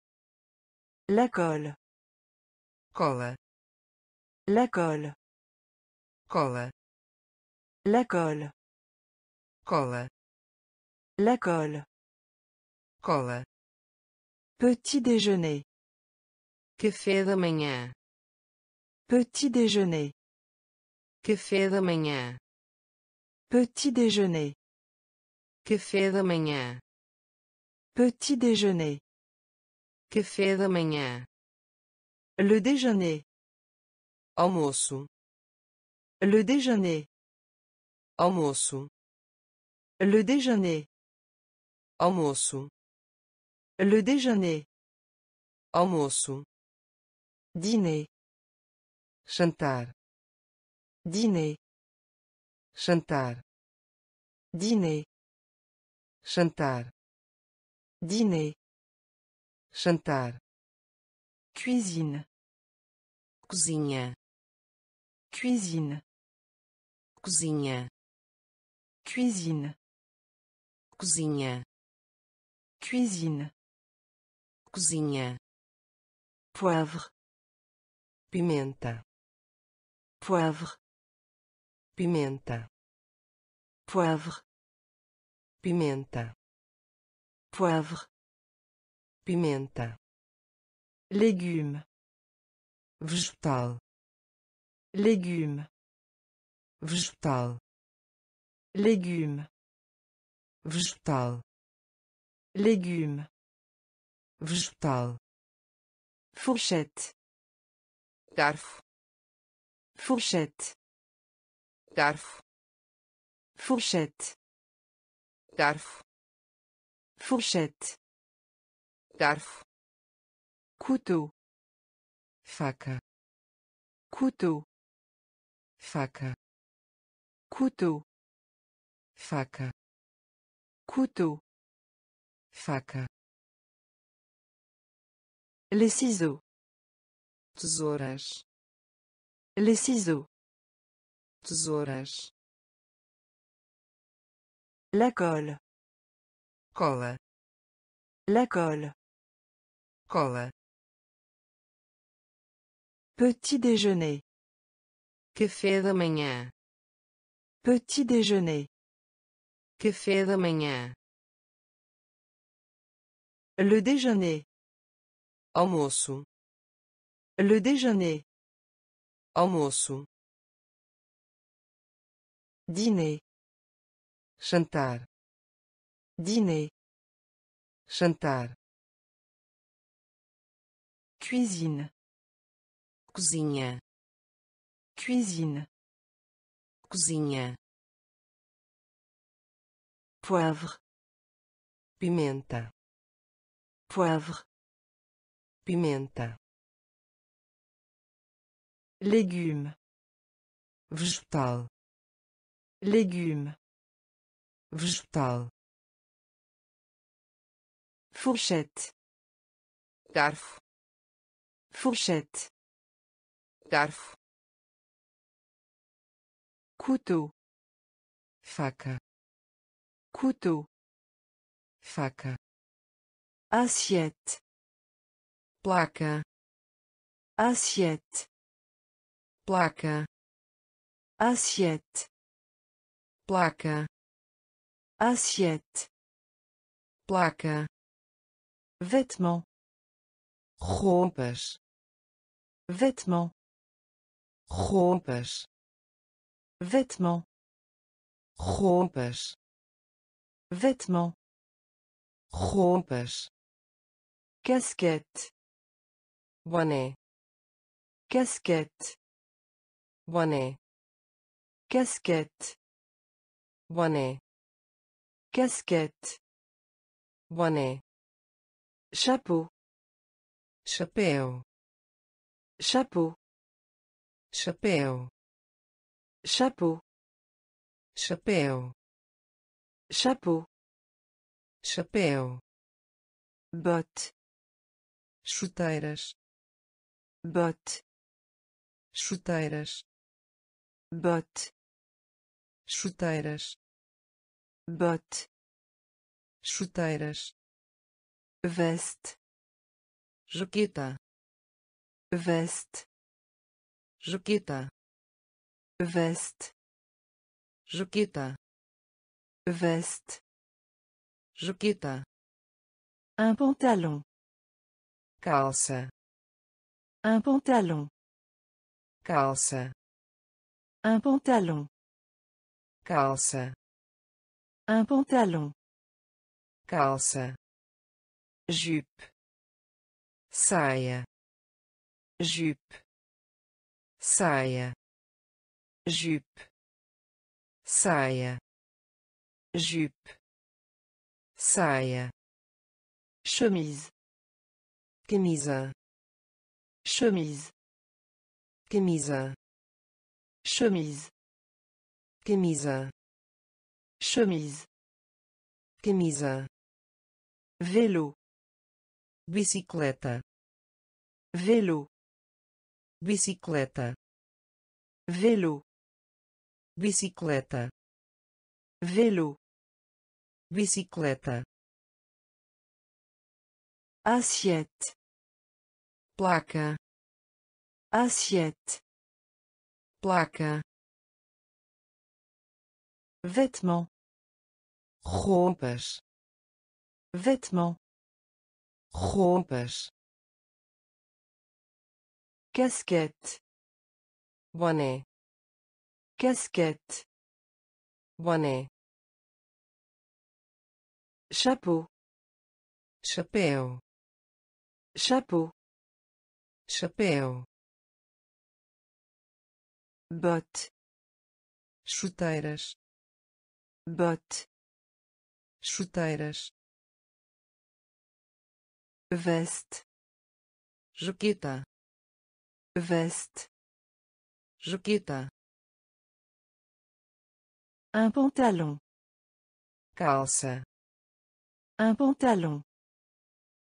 la colle cola la colle cola la colle La colle. Petit déjeuner. Café da manhã. Petit déjeuner. Café da manhã. Petit déjeuner. Café da manhã. Petit déjeuner. Café da manhã. Le déjeuner. Almoço. Le déjeuner. Almoço. Le déjeuner. Almoço. Le déjeuner. Almoço. Dîner. Jantar. Dîner. Jantar. Dîner. Jantar. Dîner. Jantar. Cuisine. Cozinha. Cuisine. Cozinha. Cuisine. cozinha cuisine cozinha poivre pimenta poivre pimenta poivre pimenta poivre pimenta légumes vegetal legume, vegetal legume Vegetal. Légumes. Vegetal. Fourchette. darf Fourchette. darf Fourchette. darf Fourchette. darf Couteau. Faca. Couteau. Faca. Couteau. Faca couteau faca les ciseaux tesouras les ciseaux tesouras la colle cola la colle cola petit déjeuner café da manhã petit déjeuner Café manhã. Le déjeuner. Almoço. Le déjeuner. Almoço. Dîner. Chantar. Dîner. Jantar. Cuisine. Cozinha. Cuisine. Cozinha. Poivre. Pimenta. Poivre. Pimenta. Légumes. Vegetal. Légumes. Vegetal. Fourchette. Garfo. Fourchette. Garfo. Couteau. Faca couteau faca assiette placa assiette placa assiette placa assiette placa vêtements roupas vêtements roupas vêtements roupas Vêtements. Roupas. Casquette. Boné. Casquette. Boné. Casquette. Boné. Casquette. Boné. Chapeau. chapeau Chapeau. chapeau Chapeau. chapeau chapéu bote chuteiras bote chuteiras bote chuteiras bote chuteiras veste jaqueta veste jaqueta veste jaqueta Veste. Jaqueta. Un pantalon. Calça. Un pantalon. Calça. Un pantalon. Calça. Un pantalon. Calça. Jupe. Saia. Jupe. Saia. Jupe. Saia. jupe saia chemise camisa chemise camisa chemise camisa chemise camisa vélo bicicleta vélo bicicleta vélo bicicleta Vélo. Bicicleta. Assiette. Placa. Assiette. Placa. Vêtements. Roupas. Vêtements. Roupas. Casquette. Boné. Casquette. boné, chapeau, chapéu, chapeau, chapéu, bote, chuteiras, bote, chuteiras, veste, jaqueta, veste, jaqueta Un pantalon. Calça. Un pantalon.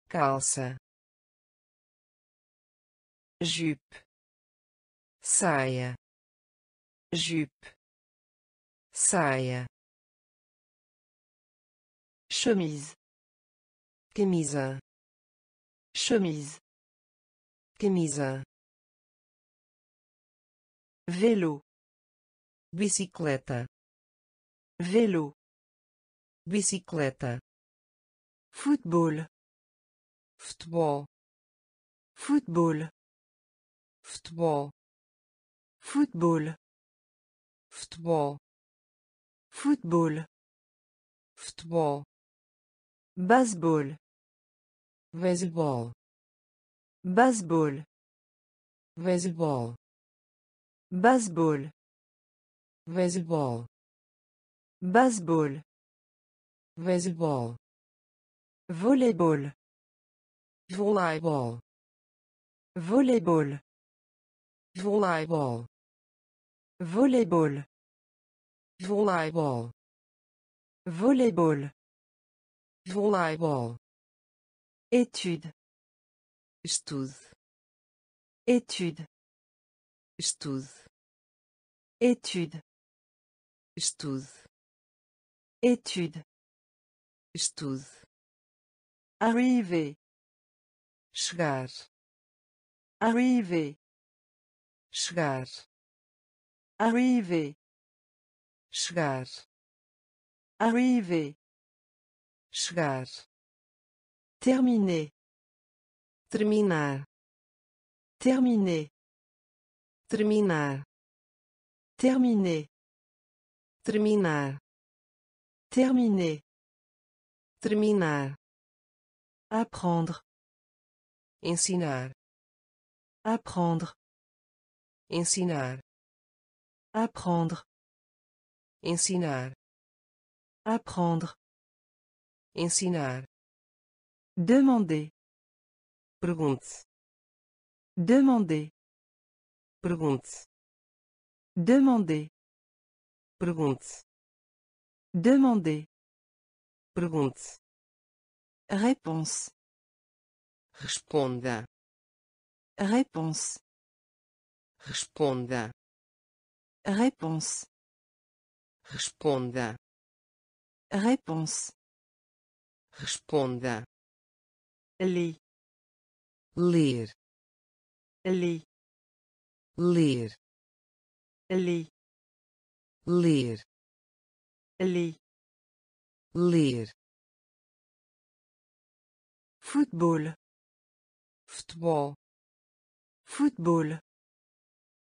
Calça. Jupe. Saia. Jupe. Saia. Chemise. Camisa. Chemise. Camisa. Vélo. Bicicleta vélo bicyclette, football football, football futebol football futebol football baseball baseball baseball baseball baseball baseball Baseball. Baseball. Volleyball. Volleyball. Volleyball. Volleyball. Volleyball. Volleyball. Volleyball. Étude. Étude. Étude. Étude. Estude. arrivé Chegar. arrivé Chegar. arrivé Chegar. arrivé Chegar. Terminer. Terminar. Terminer. Terminar. Terminer. Terminar. Terminer. Terminar. Apprendre. Ensinar. Apprendre. Ensinar. Apprendre. Ensinar. Apprendre. Ensinar. Demander. Pergunte. Demander. Pergunte. Demander. Demander. Pergunte. Réponse. Responda. Réponse. Responda. Réponse. Responda. Réponse. Responda. Li. Ler. Li. Ler. Li. Ler. Lire. Football. Football. Football.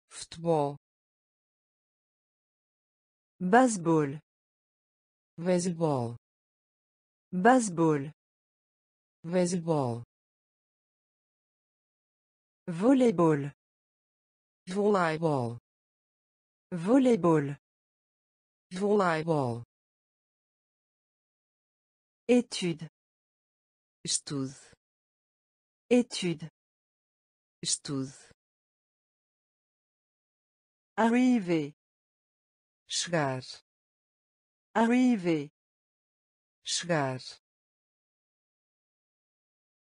Football. Baseball. Baseball. Baseball. Baseball. Volleyball. Volleyball. Volleyball. Voleibol. Étude. Estude. Étude. Estude. Arriver. Chegar. Arriver. Chegar.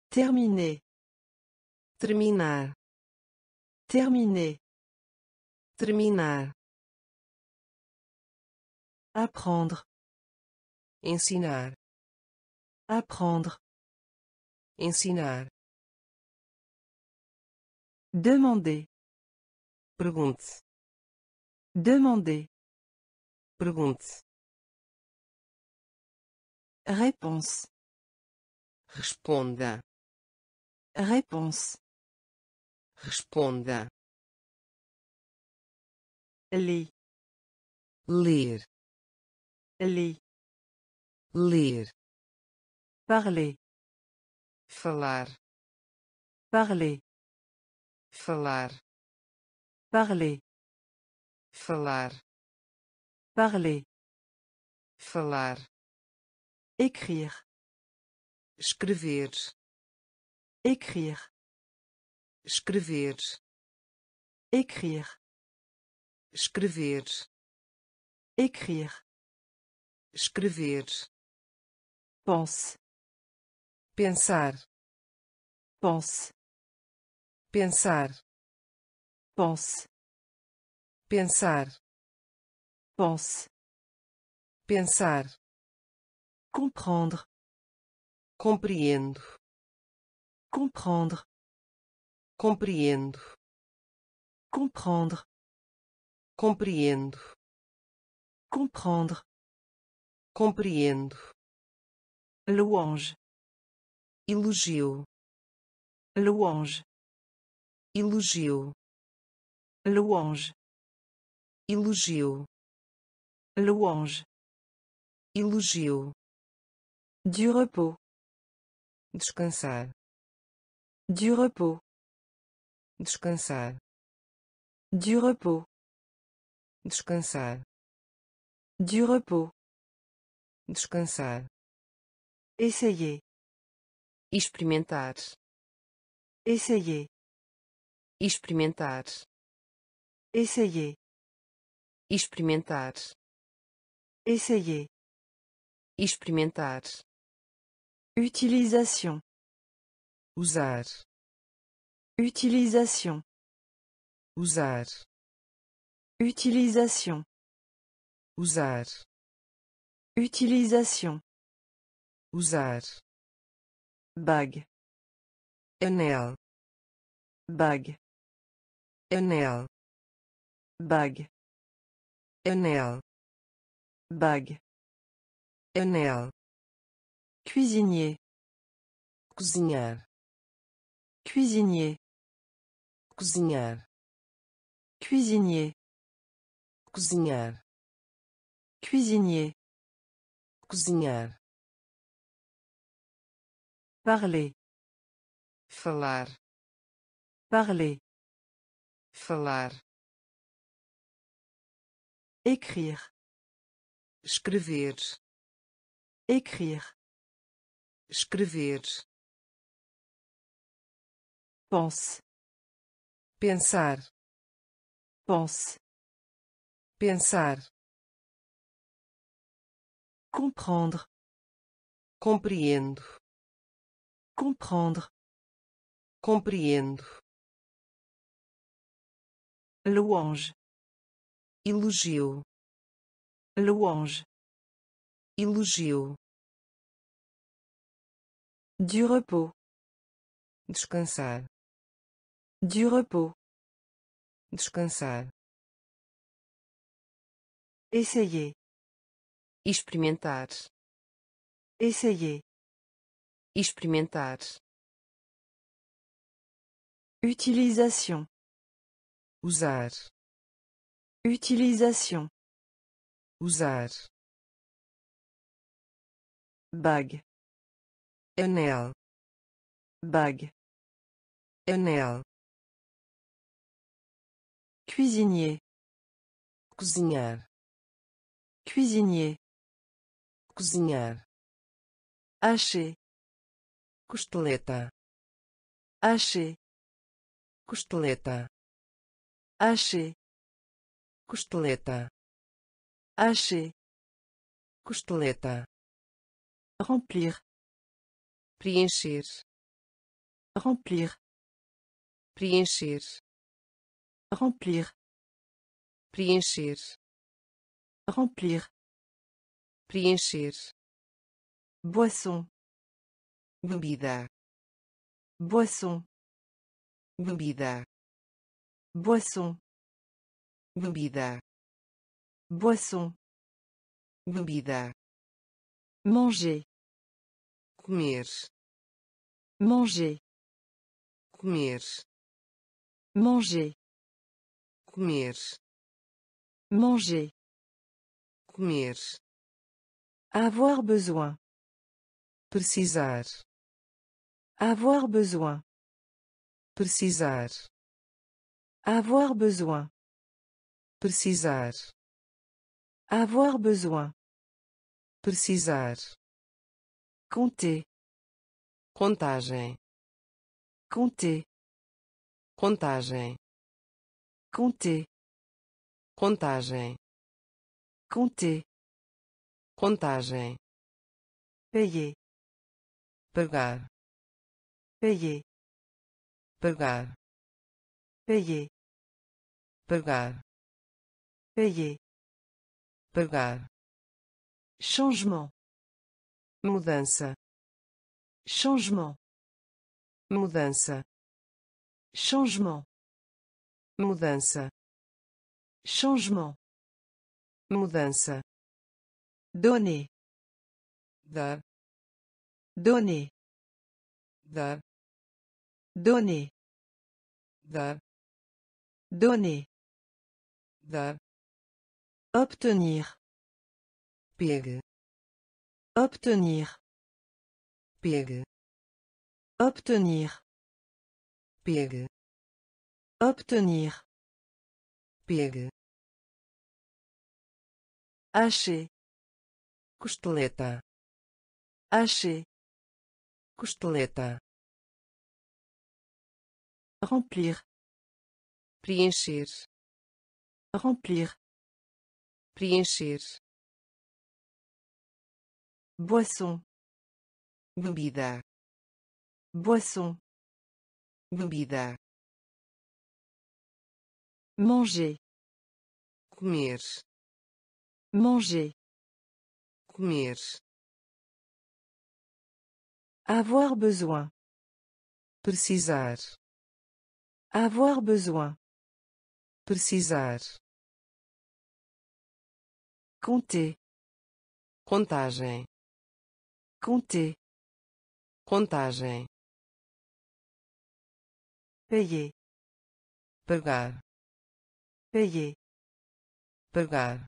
Terminer. Terminar. Terminer. Terminar. Apprendre. Ensinar. Apprendre. Ensinar. Demander. Pergunte. Demander. Pergunte. Réponse. Responda. Réponse. Responda. Lire. Li. Ler. Parler. Falar. Parler. Falar. Parler. Falar. Parler. Falar. Écrire. Escrever. Écrire. Escrever. Écrire. Escrever. Écrire. escrever pense pensar pense pensar pense pensar pense pensar compreender, compreendo compreender, compreendo compreender, compreendo compreender Compreendo. Louange. Elogio. Louange. Elogio. Louange. Elogio. Louange. Elogio. Du repos. Descansar. Du repos. Descansar. Du repos. Descansar. Du repos descansar, essayer, experimentar, essayer, experimentar, essayer, experimentar, essayer, experimentar, utilização, usar, utilização, usar, utilização, usar Utilisation. Usar. Bag. Anel. Bag. Anel. Bag. Anel. Bag. Anel. Cuisinier. Cozinhar. Cuisinier. Cozinhar. Cuisinier. Cozinhar. Cuisinier. cozinhar parler falar parler falar écrire escrever écrire escrever pense pensar pense pensar Comprendre. Compreendo. Comprendre. Compreendo. Louange. Elogio. Louange. Elogio. Du repos. Descansar. Du repos. Descansar. Essayer. experimentar essayer é. experimentar utilisation usar utilisation usar bag anel bag anel Cuisinier. Cozinhar. Cuisinier cozinhar achei costeleta achei costeleta achei costeleta achei costeleta remplir preencher remplir preencher remplir preencher remplir preencher boisson bebida boisson bebida boisson bebida boisson bebida manger comer manger comer manger comer manger comer Avoir besoin. Precisar. Avoir besoin. Precisar. Avoir besoin. Precisar. Avoir besoin. Precisar. Compter. Contagem. Compter. Contagem. Compter. Contagem. Compter. contagem payer pagar payer pagar payer pagar payer pagar changement mudança changement mudança changement mudança changement mudança Donner. the, Donner. the, Donner. the, Donner. the. Obtenir. pig, Obtenir. pig, Obtenir. pig, Obtenir. pig. Hacher. costeleta ache, costeleta remplir preencher remplir preencher boisson bebida boisson bebida manger comer manger comer avoir besoin precisar avoir besoin precisar conter contagem conter contagem payer pagar payer pagar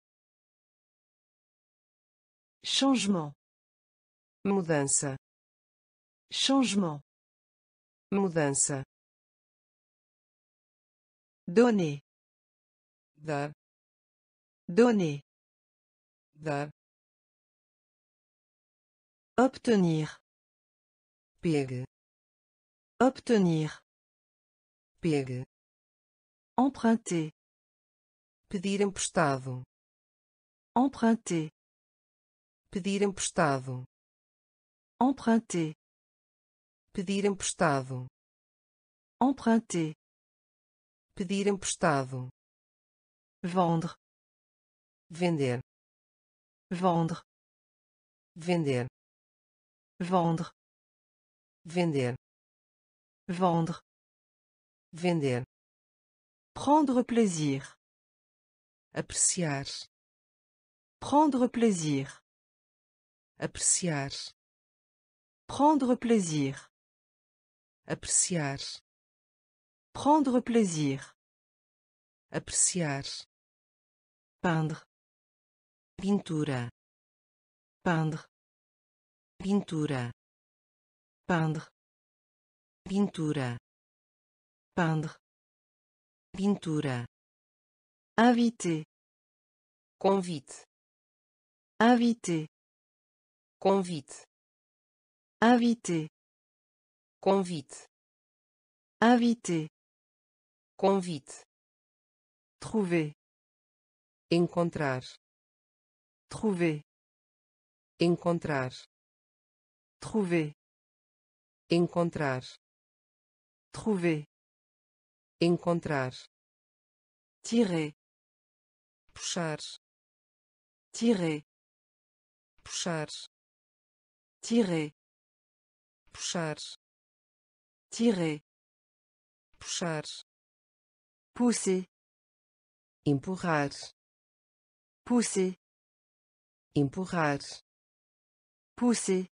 Changement. Mudança. Changement. Mudança. Donner. Dar. Donner. Dar. Obtenir. Pegue. Obtenir. Pegue. Emprunter. Pedir emprestado. Emprunter. Pedir emprestado. Emprunter. Pedir emprestado. Emprunter. Pedir emprestado. Vendre. Vender. Vendre. Vender. Vendre. Vender. Vendre. Vender. Prendre plaisir. Apreciar. Prendre plaisir. apreciar prendre plaisir Apprécier. prendre plaisir Apprécier. peindre pintura peindre pintura peindre pintura peindre pintura Inviter. convite Inviter. Convite. Invité. Convite. Invité. Convite. Trouver. Encontrar. Trouver. Encontrar. Trouver. Encontrar. Trouver. Encontrar. Tirer. Puxar. Tirer. Puxar Tirer. Puxar. Tirer. Puxar. Pousser. Empurrar. Pousser. Empurrar. Pousser.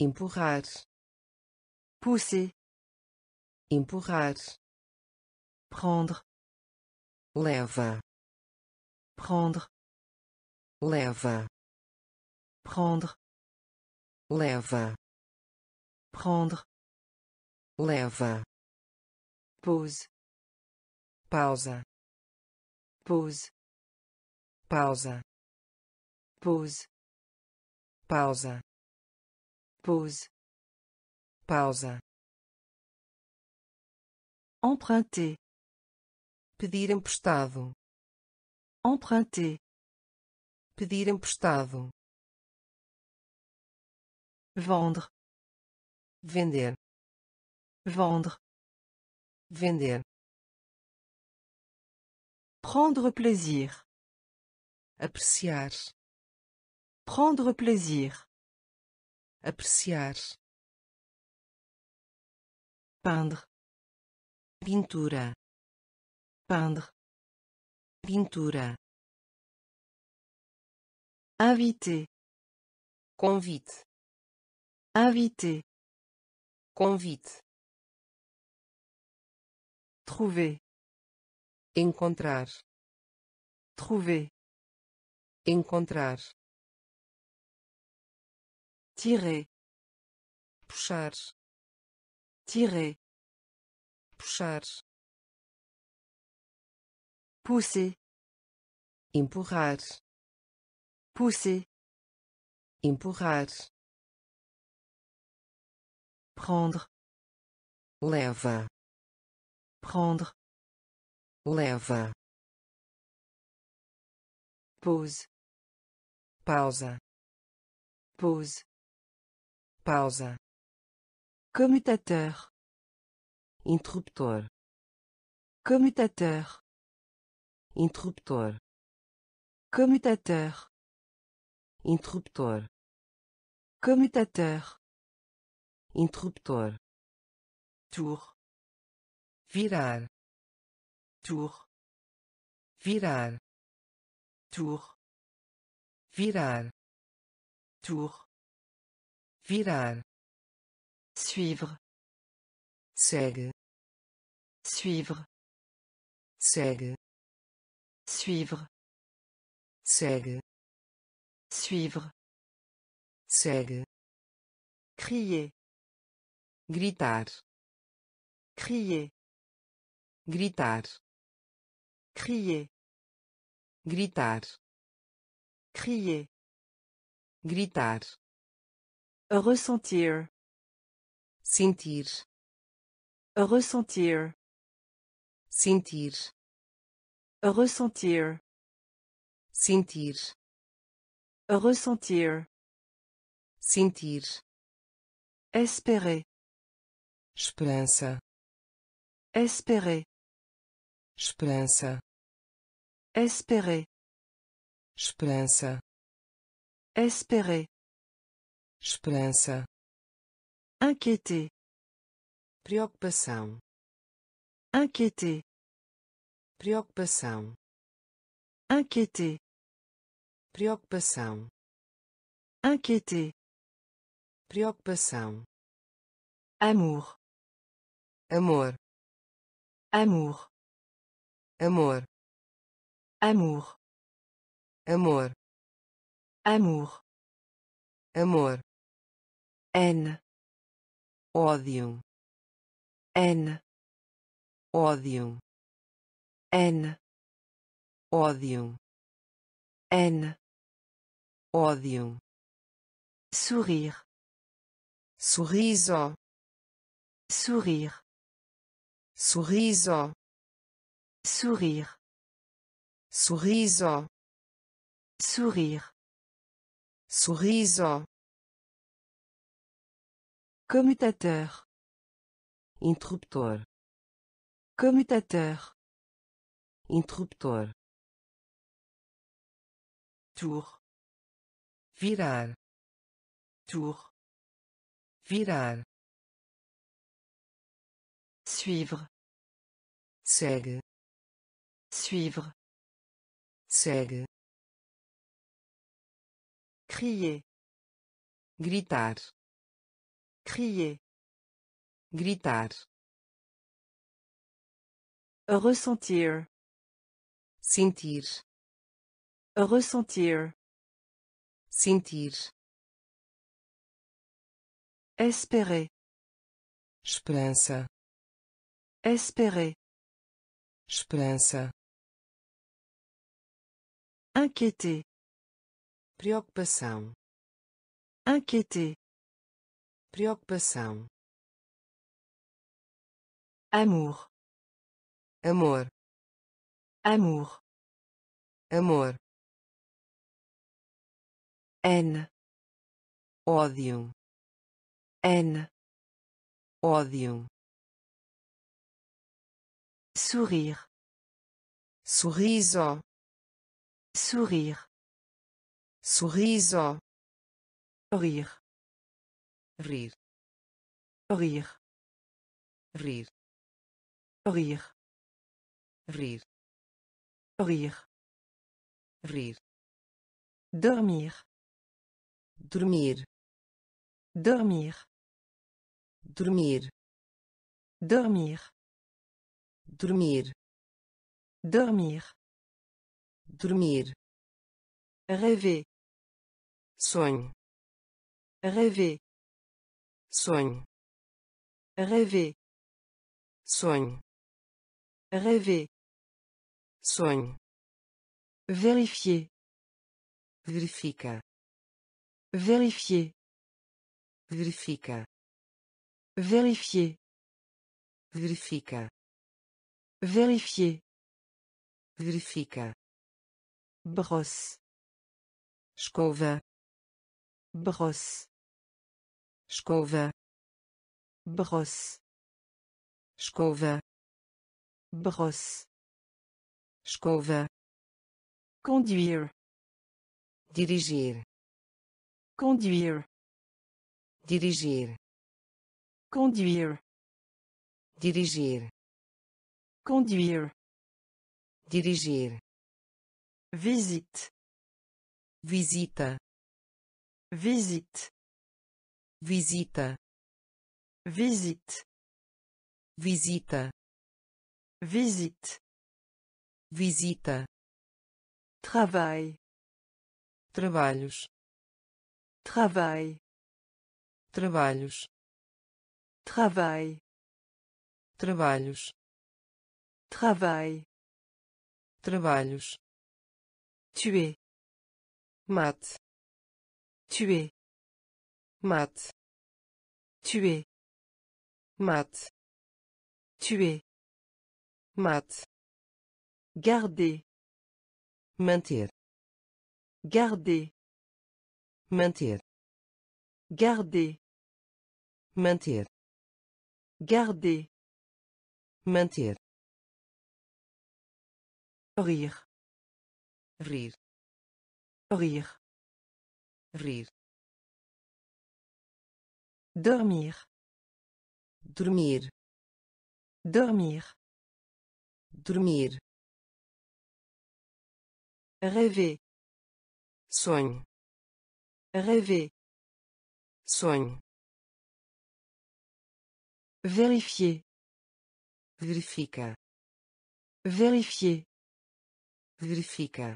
Empurrar. Pousser. Empurrar. Prendre. Leva. Prendre. Leva. Prendre leva prendre leva pause, pausa pause, pausa pause, pausa pose pausa emprunter pedir emprestado emprunter pedir emprestado vendre vendre, vendre vendre prendre plaisir apprécier, prendre plaisir apprécier peindre pintura peindre pintura inviter, convite Inviter. Convite. Trouver. Encontrar. Trouver. Encontrar. Tirer. Puxar. Tirer. Puxar. Pousser. Empurrar. Pousser. Empurrar prendre leva prendre leva pause pausa pause pausa commutateur interruptor commutateur interruptor commutateur interruptor commutateur interruptor tour virar tour virar tour virar tour virar suivre segue suivre segue suivre segue suivre segue crier gritar crier gritar crier gritar crier gritar ressentir sentir ressentir sentir ressentir sentir ressentir sentir espérer Esperança. Espérer. Esperança. Espérer. Esperança. Espérer. Esperança. Inquiéter. Preocupação. Inquiéter. Preocupação. Inquiéter. Preocupação. Inquiéter. Preocupação. Amour. amor amor, amor amor, amor amor n, ódio n, ódio n, ódio n, ódio sorrir, sorriso sorrir Sourisant, Sourire. sourisant, Sourire. Commutateur. Interrupteur. Commutateur. Interrupteur. Tour. Viral. Tour. Viral. Suivre. Segue. Suivre. Segue. Crier. Gritar. Crier. Gritar. Ressentir. Sentir. Ressentir. Sentir. Espérer. Esperança. Espérer. esperança inquiéter preocupação inquiéter preocupação amor, amor amor, amor n, ódio n, ódio Sourire. Sorriso. Sourire. Sorriso. Rire. Rire. Rire. Rire. Rire. Rire. Rire. Dormir. Dormir. Dormir. Dormir. Dormir. dormir dormir dormir rêver sonho rêver sonho rêver sonho rêver sonho vérifier verifica vérifier verifica vérifier verifica Vérifier. Verifica. Brosse. Escova. Brosse. Escova. Brosse. Escova. Brosse. Conduire. Diriger. Conduire. Dirigir. Conduire. Dirigir. Conduire. Dirigir. Visite. Visita. Visite. Visita. Visite. Visita. Visite. Visita. Travail. Trabalhos. Travail. Trabalhos. Travail. Trabalhos. Travail. Trabalhos. Tuer. Mate. Tuer. Mate. Tuer. Mate. Tuer. Mate. Garder. Manter. Garder. Manter. Garder. Manter. Garder. Manter. rire rire rire rire dormir dormir dormir dormir rêver soigne, rêver soigne vérifier verifica vérifier verifica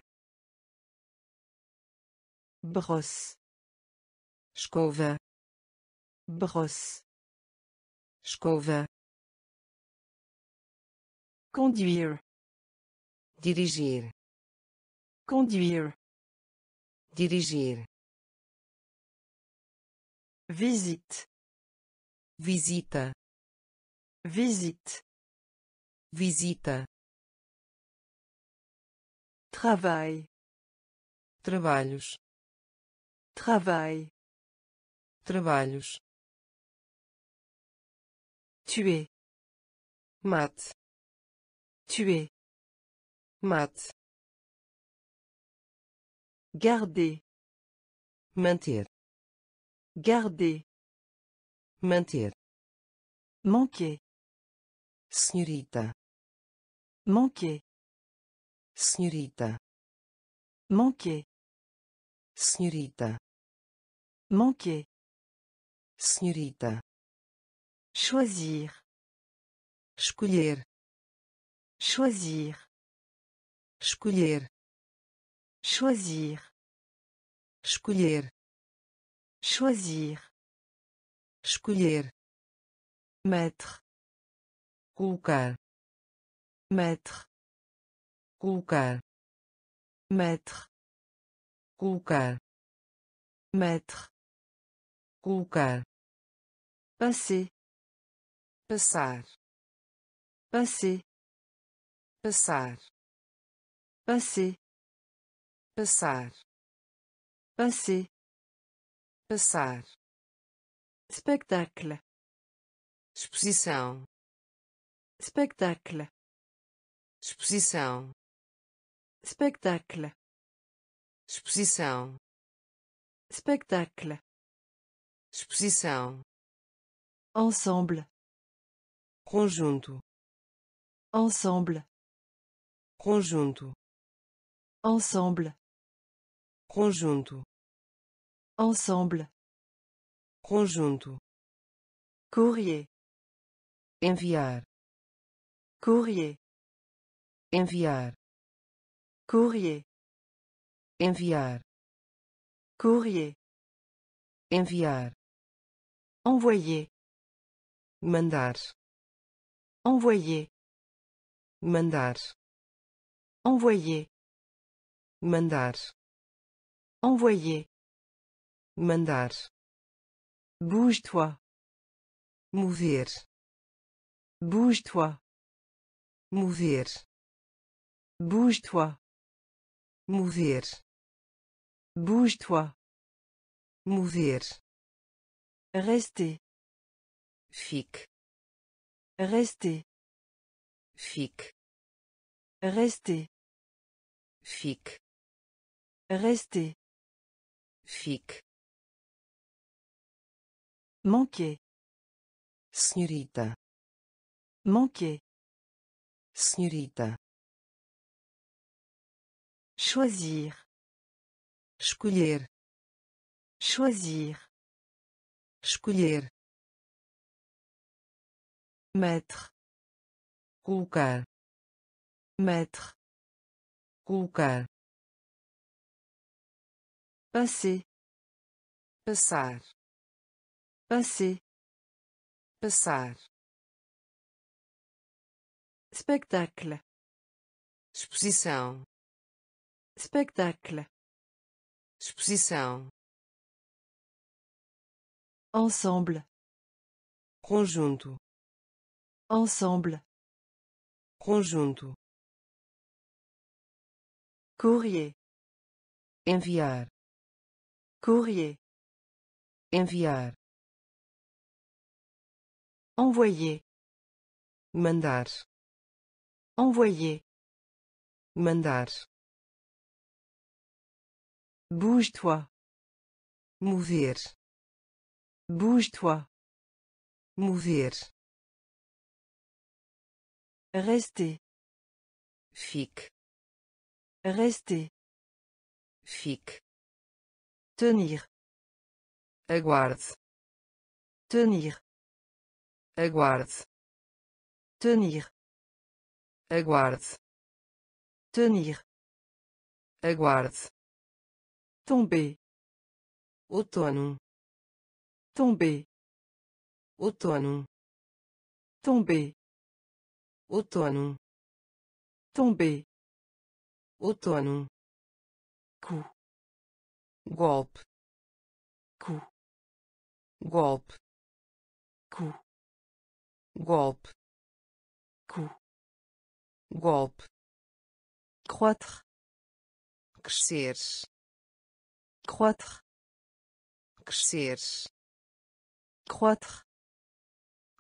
brosse escova brosse escova conduir, dirigir conduir, dirigir visite visita visite visita Travail. Trabalhos. Travail. Trabalhos. Tuer. Mate. Tuer. Mate. Garder. Manter. Garder. Manter. Manquer. Senhorita. Manquer. Senhorita. Manquer. Senhorita. Manquer. Senhorita. Choisir. Escolher. Choisir. Escolher. Choisir. Escolher. Choisir. Escolher. Mettre. Colocar. Mettre. colocar metre colocar metre colocar passe, passar passe, passar passe, passar passe, passar espetáculo exposição espetáculo exposição Spectacle. Exposição. Spectacle. Exposição. Ensemble. Conjunto. Ensemble. Conjunto. Ensemble. Conjunto. Ensemble. Conjunto. Courrier. Enviar. Courrier. Enviar courrier enviar courrier enviar envoyer mandar envoyer mandar envoyer mandar envoyer mandar bouge-toi mover bouge-toi mover bouge-toi mover bouge-toi mover rester fique rester fique rester fique rester fique manquer Snurita. manquer Snurita. Choisir. Escolher. Choisir. Escolher. Mettre. Colocar. Mettre. Colocar. Passer. Passar. Passer. Passar. Spectacle. Exposição. Spectacle. exposition, Ensemble. Conjunto. Ensemble. Conjunto. Courrier. Enviar. Courrier. Enviar. Envoyer. Mandar. Envoyer. Mandar. Bouge-toi. Mover. Bouge-toi. Mover. Rester. fic, Rester. fic, Tenir. Aguarde. Tenir. Aguarde. Tenir. Aguarde. Tenir. Aguarde. Tomber. Outono. Tomber. Outono. Tomber. Outono. Tomber. Outono. Cu. Golpe. Cu. Golpe. Cu. Golpe. Cu. Golpe. Croître. Crescer croître crescer croître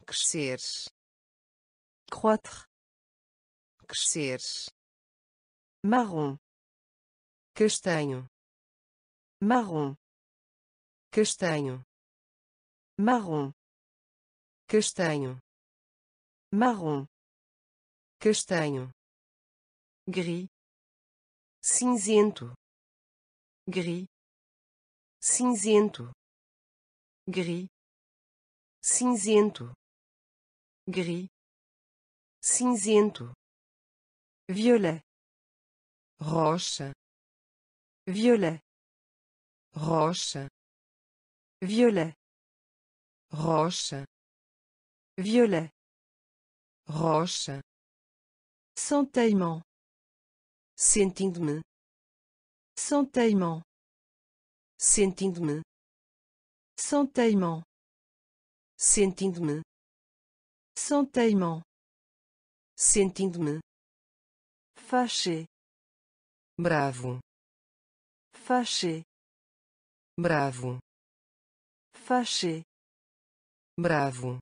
crescer croître crescer marrom castanho marrom castanho marrom castanho marrom castanho gris cinzento gris cinzento gris cinzento gris cinzento violet rocha violet rocha violet rocha violet rocha sentaillement sentindo-me sentaillement sentindo-me sentei sentindo-me sentei sentindo-me fâché bravo fâché bravo fâché bravo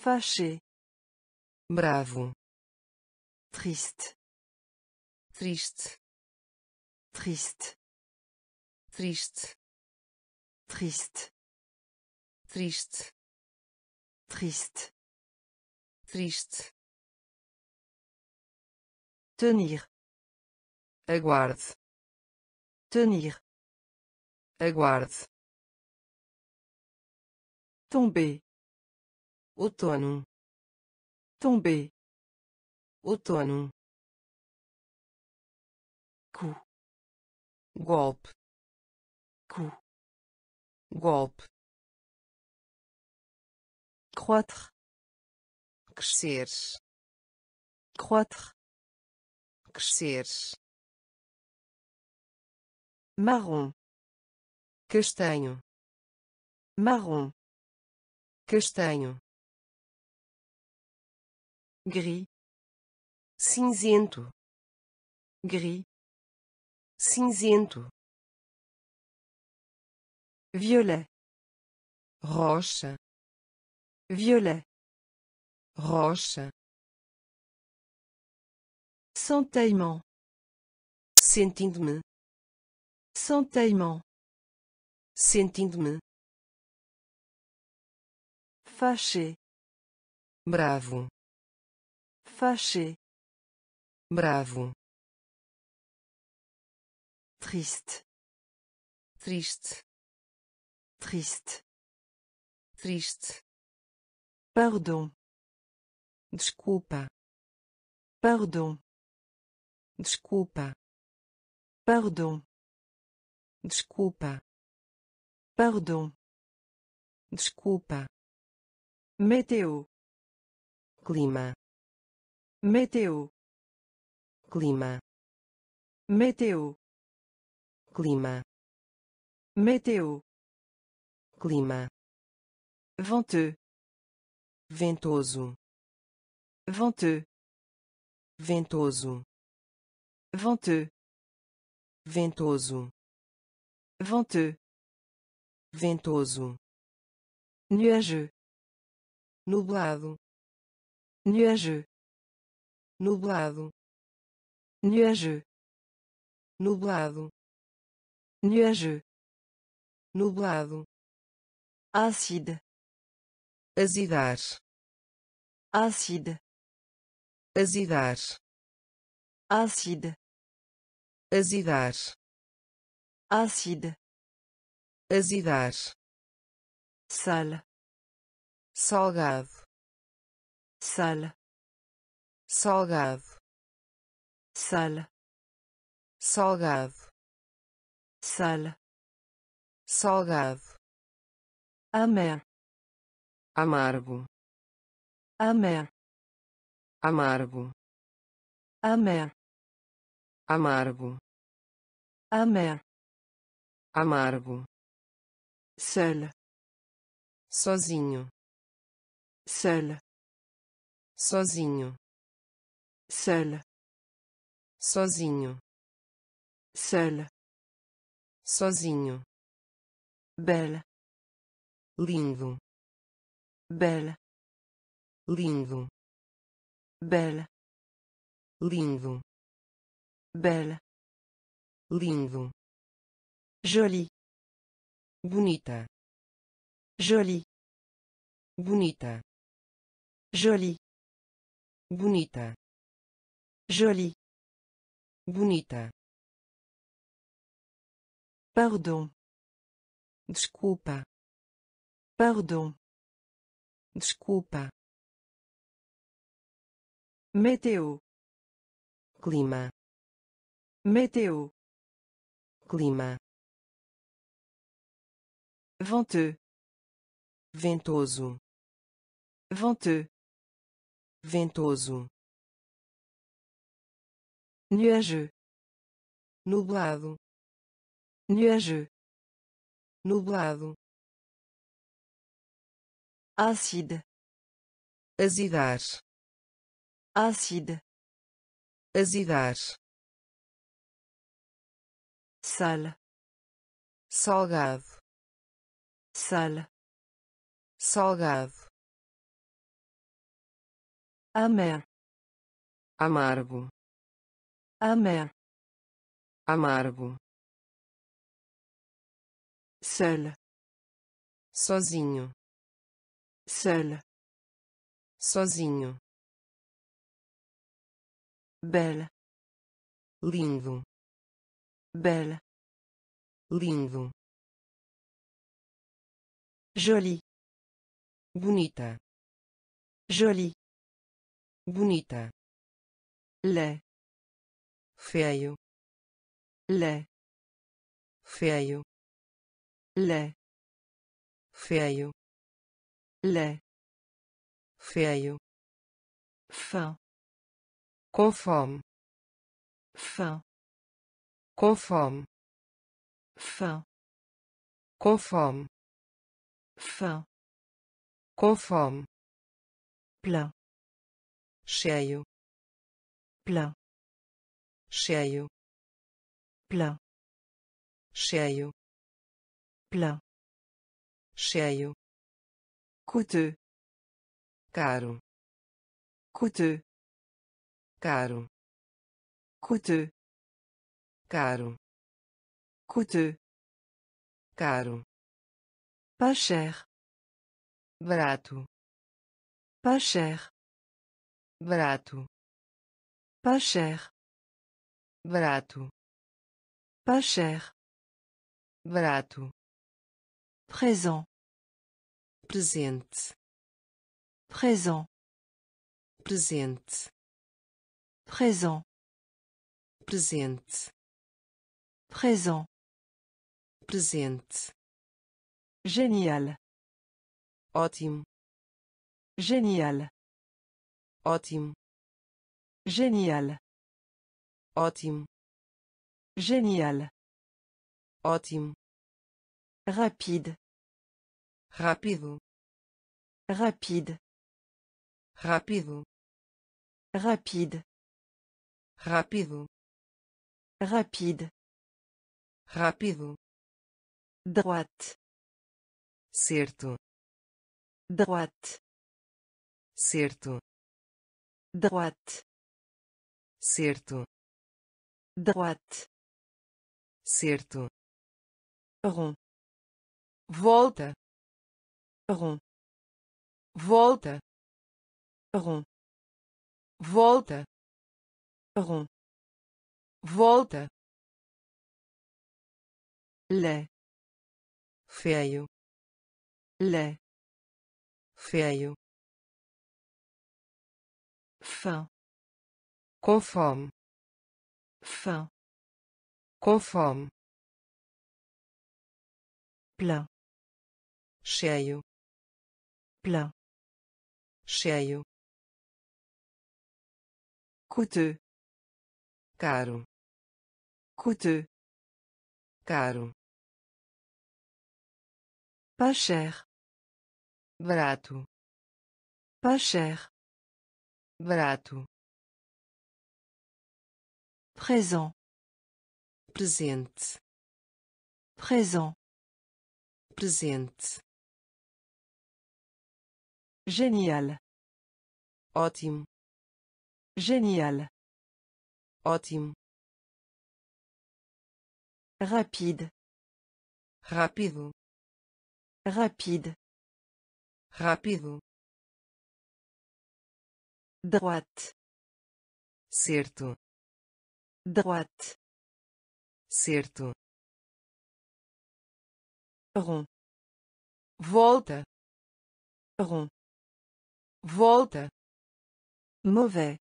fâché bravo triste triste triste triste triste triste triste triste tenir aguarde tenir aguarde tomber outono tomber outono cu golpe golpe croître crescer croître crescer marrom castanho marrom castanho gris cinzento gris cinzento Violet. Roche. Violet. Roche. Sentaillement. Sentindo-me. Sentaillement. Sentindo-me. Fâché. Bravo. Fâché. Bravo. Triste. Triste. Triste. Triste. Pardon. Desculpa. Pardon. Desculpa. Pardon. Desculpa. Pardon. Desculpa. meteo, Clima. meteo, Clima. meteo, Clima. meteo clima venteux ventoso venteux ventoso venteux ventoso venteux ventoso nuageux nublado nuageux nublado nuageux nublado nuageux nublado ácido azidar ácido azidar ácido azidar ácido azidar sal salgado sal salgado sal salgado sal salgado amé amargo amé amargo amé amargo amé amargo seul sozinho sel, sozinho sel, sozinho sel, sozinho belle lindo, bela, lindo, bela, lindo, bela, lindo, jolie, bonita, jolie, bonita, jolie, bonita, jolie, bonita. Pardon. Desculpa. Pardon. Desculpa. Meteo. Clima. Meteo. Clima. Venteux. Ventoso. Venteux. Ventoso. Nuageux. Nublado. Nuageux. Nublado ácido azidar ácido azidar sal salgado sal salgado amé amargo amé amargo sal sozinho Seul. Sozinho. Bela. Lindo. Bela. Lindo. Jolie. Bonita. Jolie. Bonita. Lé. Feio. Lé. Feio. Lé. Feio lé feio fã com fome fã com fome fã com fome fã com fome cheio plá cheio plá cheio plá cheio Couteux. caro coûteux caro coûteux caro coûteux caro pas cher brato, pas cher brato, pas cher brato, pas cher brato, présent presente présent presente présent présent présent presente génial ótimo génial ótimo génial ótimo génial ótimo rapide Rápido. Rapide. Rápido. Rapide. Rápido. Rapide. Rápido. Droite. Certo. Droite. Certo. Droite. Certo. Droite. Certo. rom Volta. Ron. Volta. Rom. Volta. Rom. Volta. Lé. Feio. Lé. Feio. Fã. Conforme. Fã. Conforme. Plein. Cheio. Plein. Cheio. Coûteux. Caro. Coûteux. Caro. Pas cher. Barato. Pas cher. Barato. Présent. Presente. Présent. Presente. Génial. Ótimo. Génial. Ótimo. Rapide. Rápido. Rapide. Rápido. Droite. Certo. Droite. Certo. Rond. Volta. Rond. Volta. Mauvais.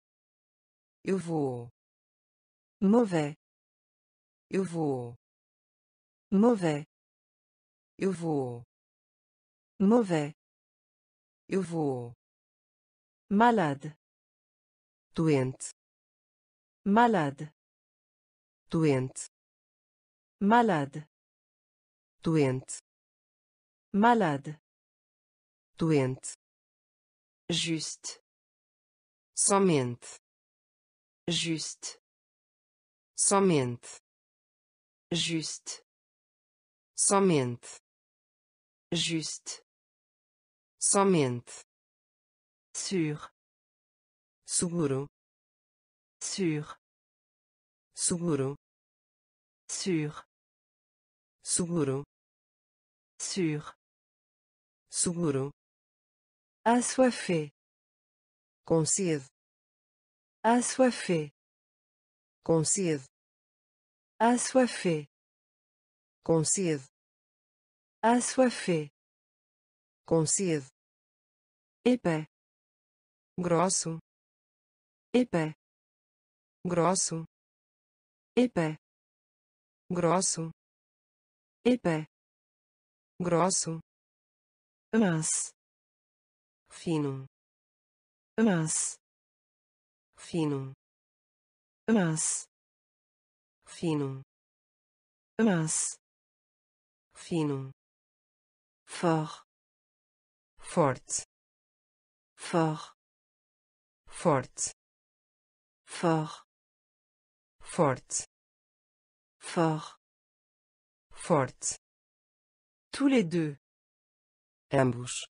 Eu vou. Mauvais. Eu vou. Mauvais. Eu vou. Mauvais. Eu vou. Malade. Doente. Malade. Doente. Malade. Doente. Malade. Doente. juste somente juste somente juste somente juste somente Sûr. seguro sûr, seguro sûr, seguro sur Assoiffé. Com sede. Assoiffé. Com sede. Assoiffé. Com Assoiffé. Com sede. Epé. Grosso. Epé. Grosso. Epé. Grosso. Epé. Grosso. Mas. fino mince fino mince fino mince fino fort forte fort forte fort forte fort forte tous les deux embouche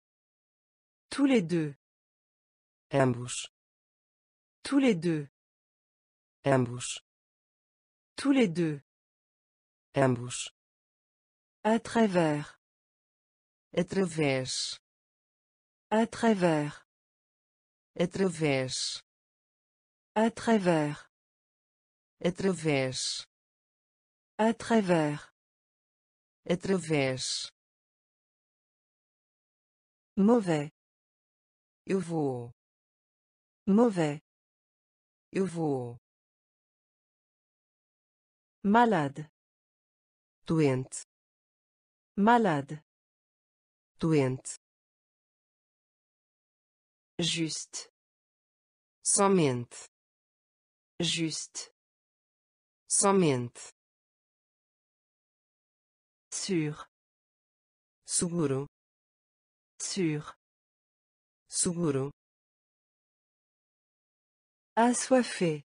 tous les deux. Ambush. Tous les deux. Ambush. Tous les deux. Ambush. À travers. travers, À travers. travers, À travers. travers, À travers. à Mauvais. Eu Mauvais. Eu vou. Malade. Doente. Malade. Doente. Juste. Somente. Juste. Somente. Sûr. Seguro. Sûr. Seguro. fé,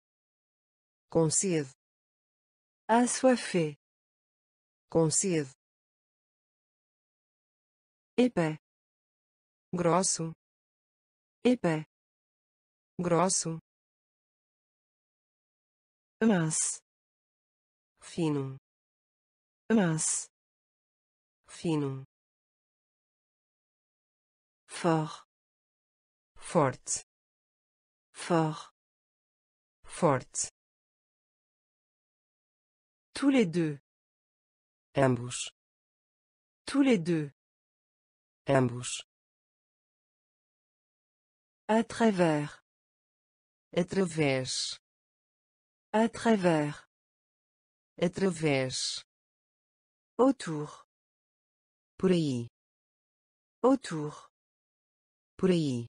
concede, a sua fé, concede, Epé. Grosso. Epé. Grosso. Mas. Fino. Mas. Fino. Fort. Forte. Fort. Forte. Tous les deux. Ambush. Tous les deux. Ambush. À travers. travers. À travers. À travers. Autour. Pour aí. Autour. Pour aí.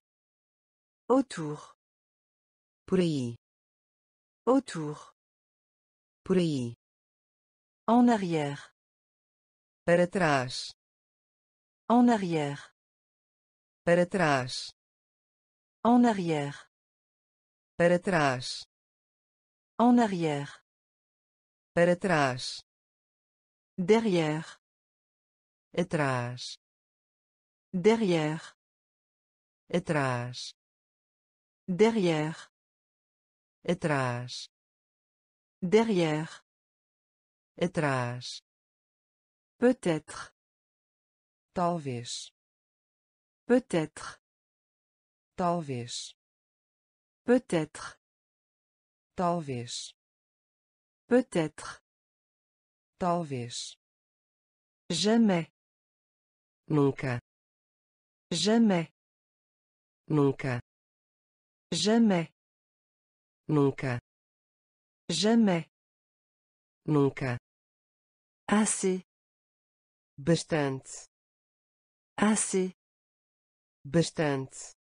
Autour. Por Autour. Por En arrière. Para En arrière. Para En arrière. Para En arrière. Para Derrière. Atrás. Derrière. Atrás. Derrière. Atrás. Derrière. Atrás. Peut-être. Talvez. Peut-être. Talvez. Peut-être. Talvez. Peut-être. Talvez. Jamais. Nunca. Jamais. Nunca. Jamais. Nunca. Jamais. Nunca. Assez. Bastante. Assez. Bastante.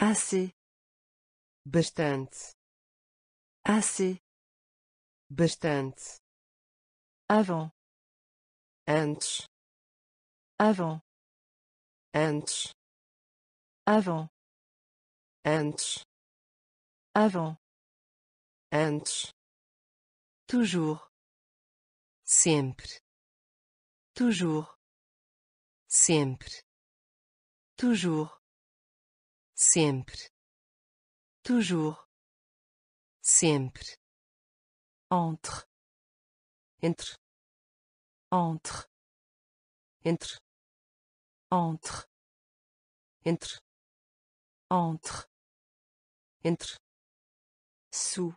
Assez. Bastante. Assez. Bastante. Avant. Antes. Avant. Antes. Avant. antes avant antes toujours sempre toujours sempre toujours sempre toujours sempre entre entre entre entre entre entre entre entre su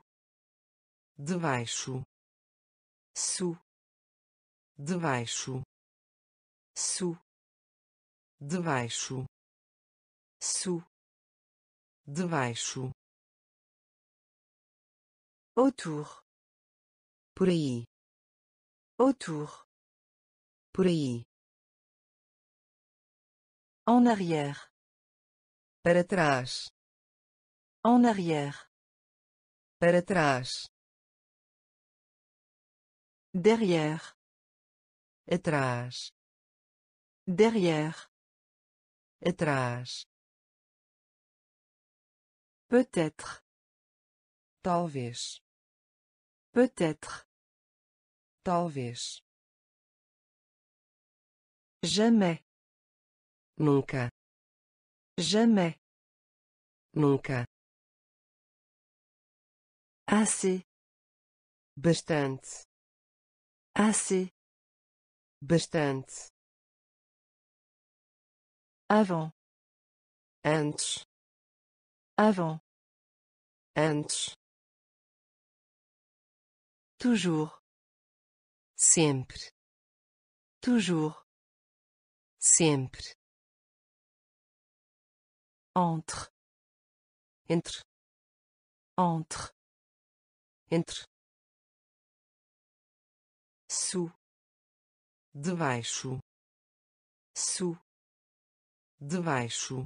debaixo su debaixo su debaixo su debaixo autour por aí autour por aí en arrière para trás En arrière. Para Derrière. Atrás. Derrière. Atrás. Peut-être. Talvez. Peut-être. Talvez. Jamais. Nunca. Jamais. Nunca. Assez. Bastante. Assez. Bastante. Avant. Antes. Avant. Antes. Toujours. Sempre. Toujours. Sempre. Entre. Entre. Entre entre su debaixo su debaixo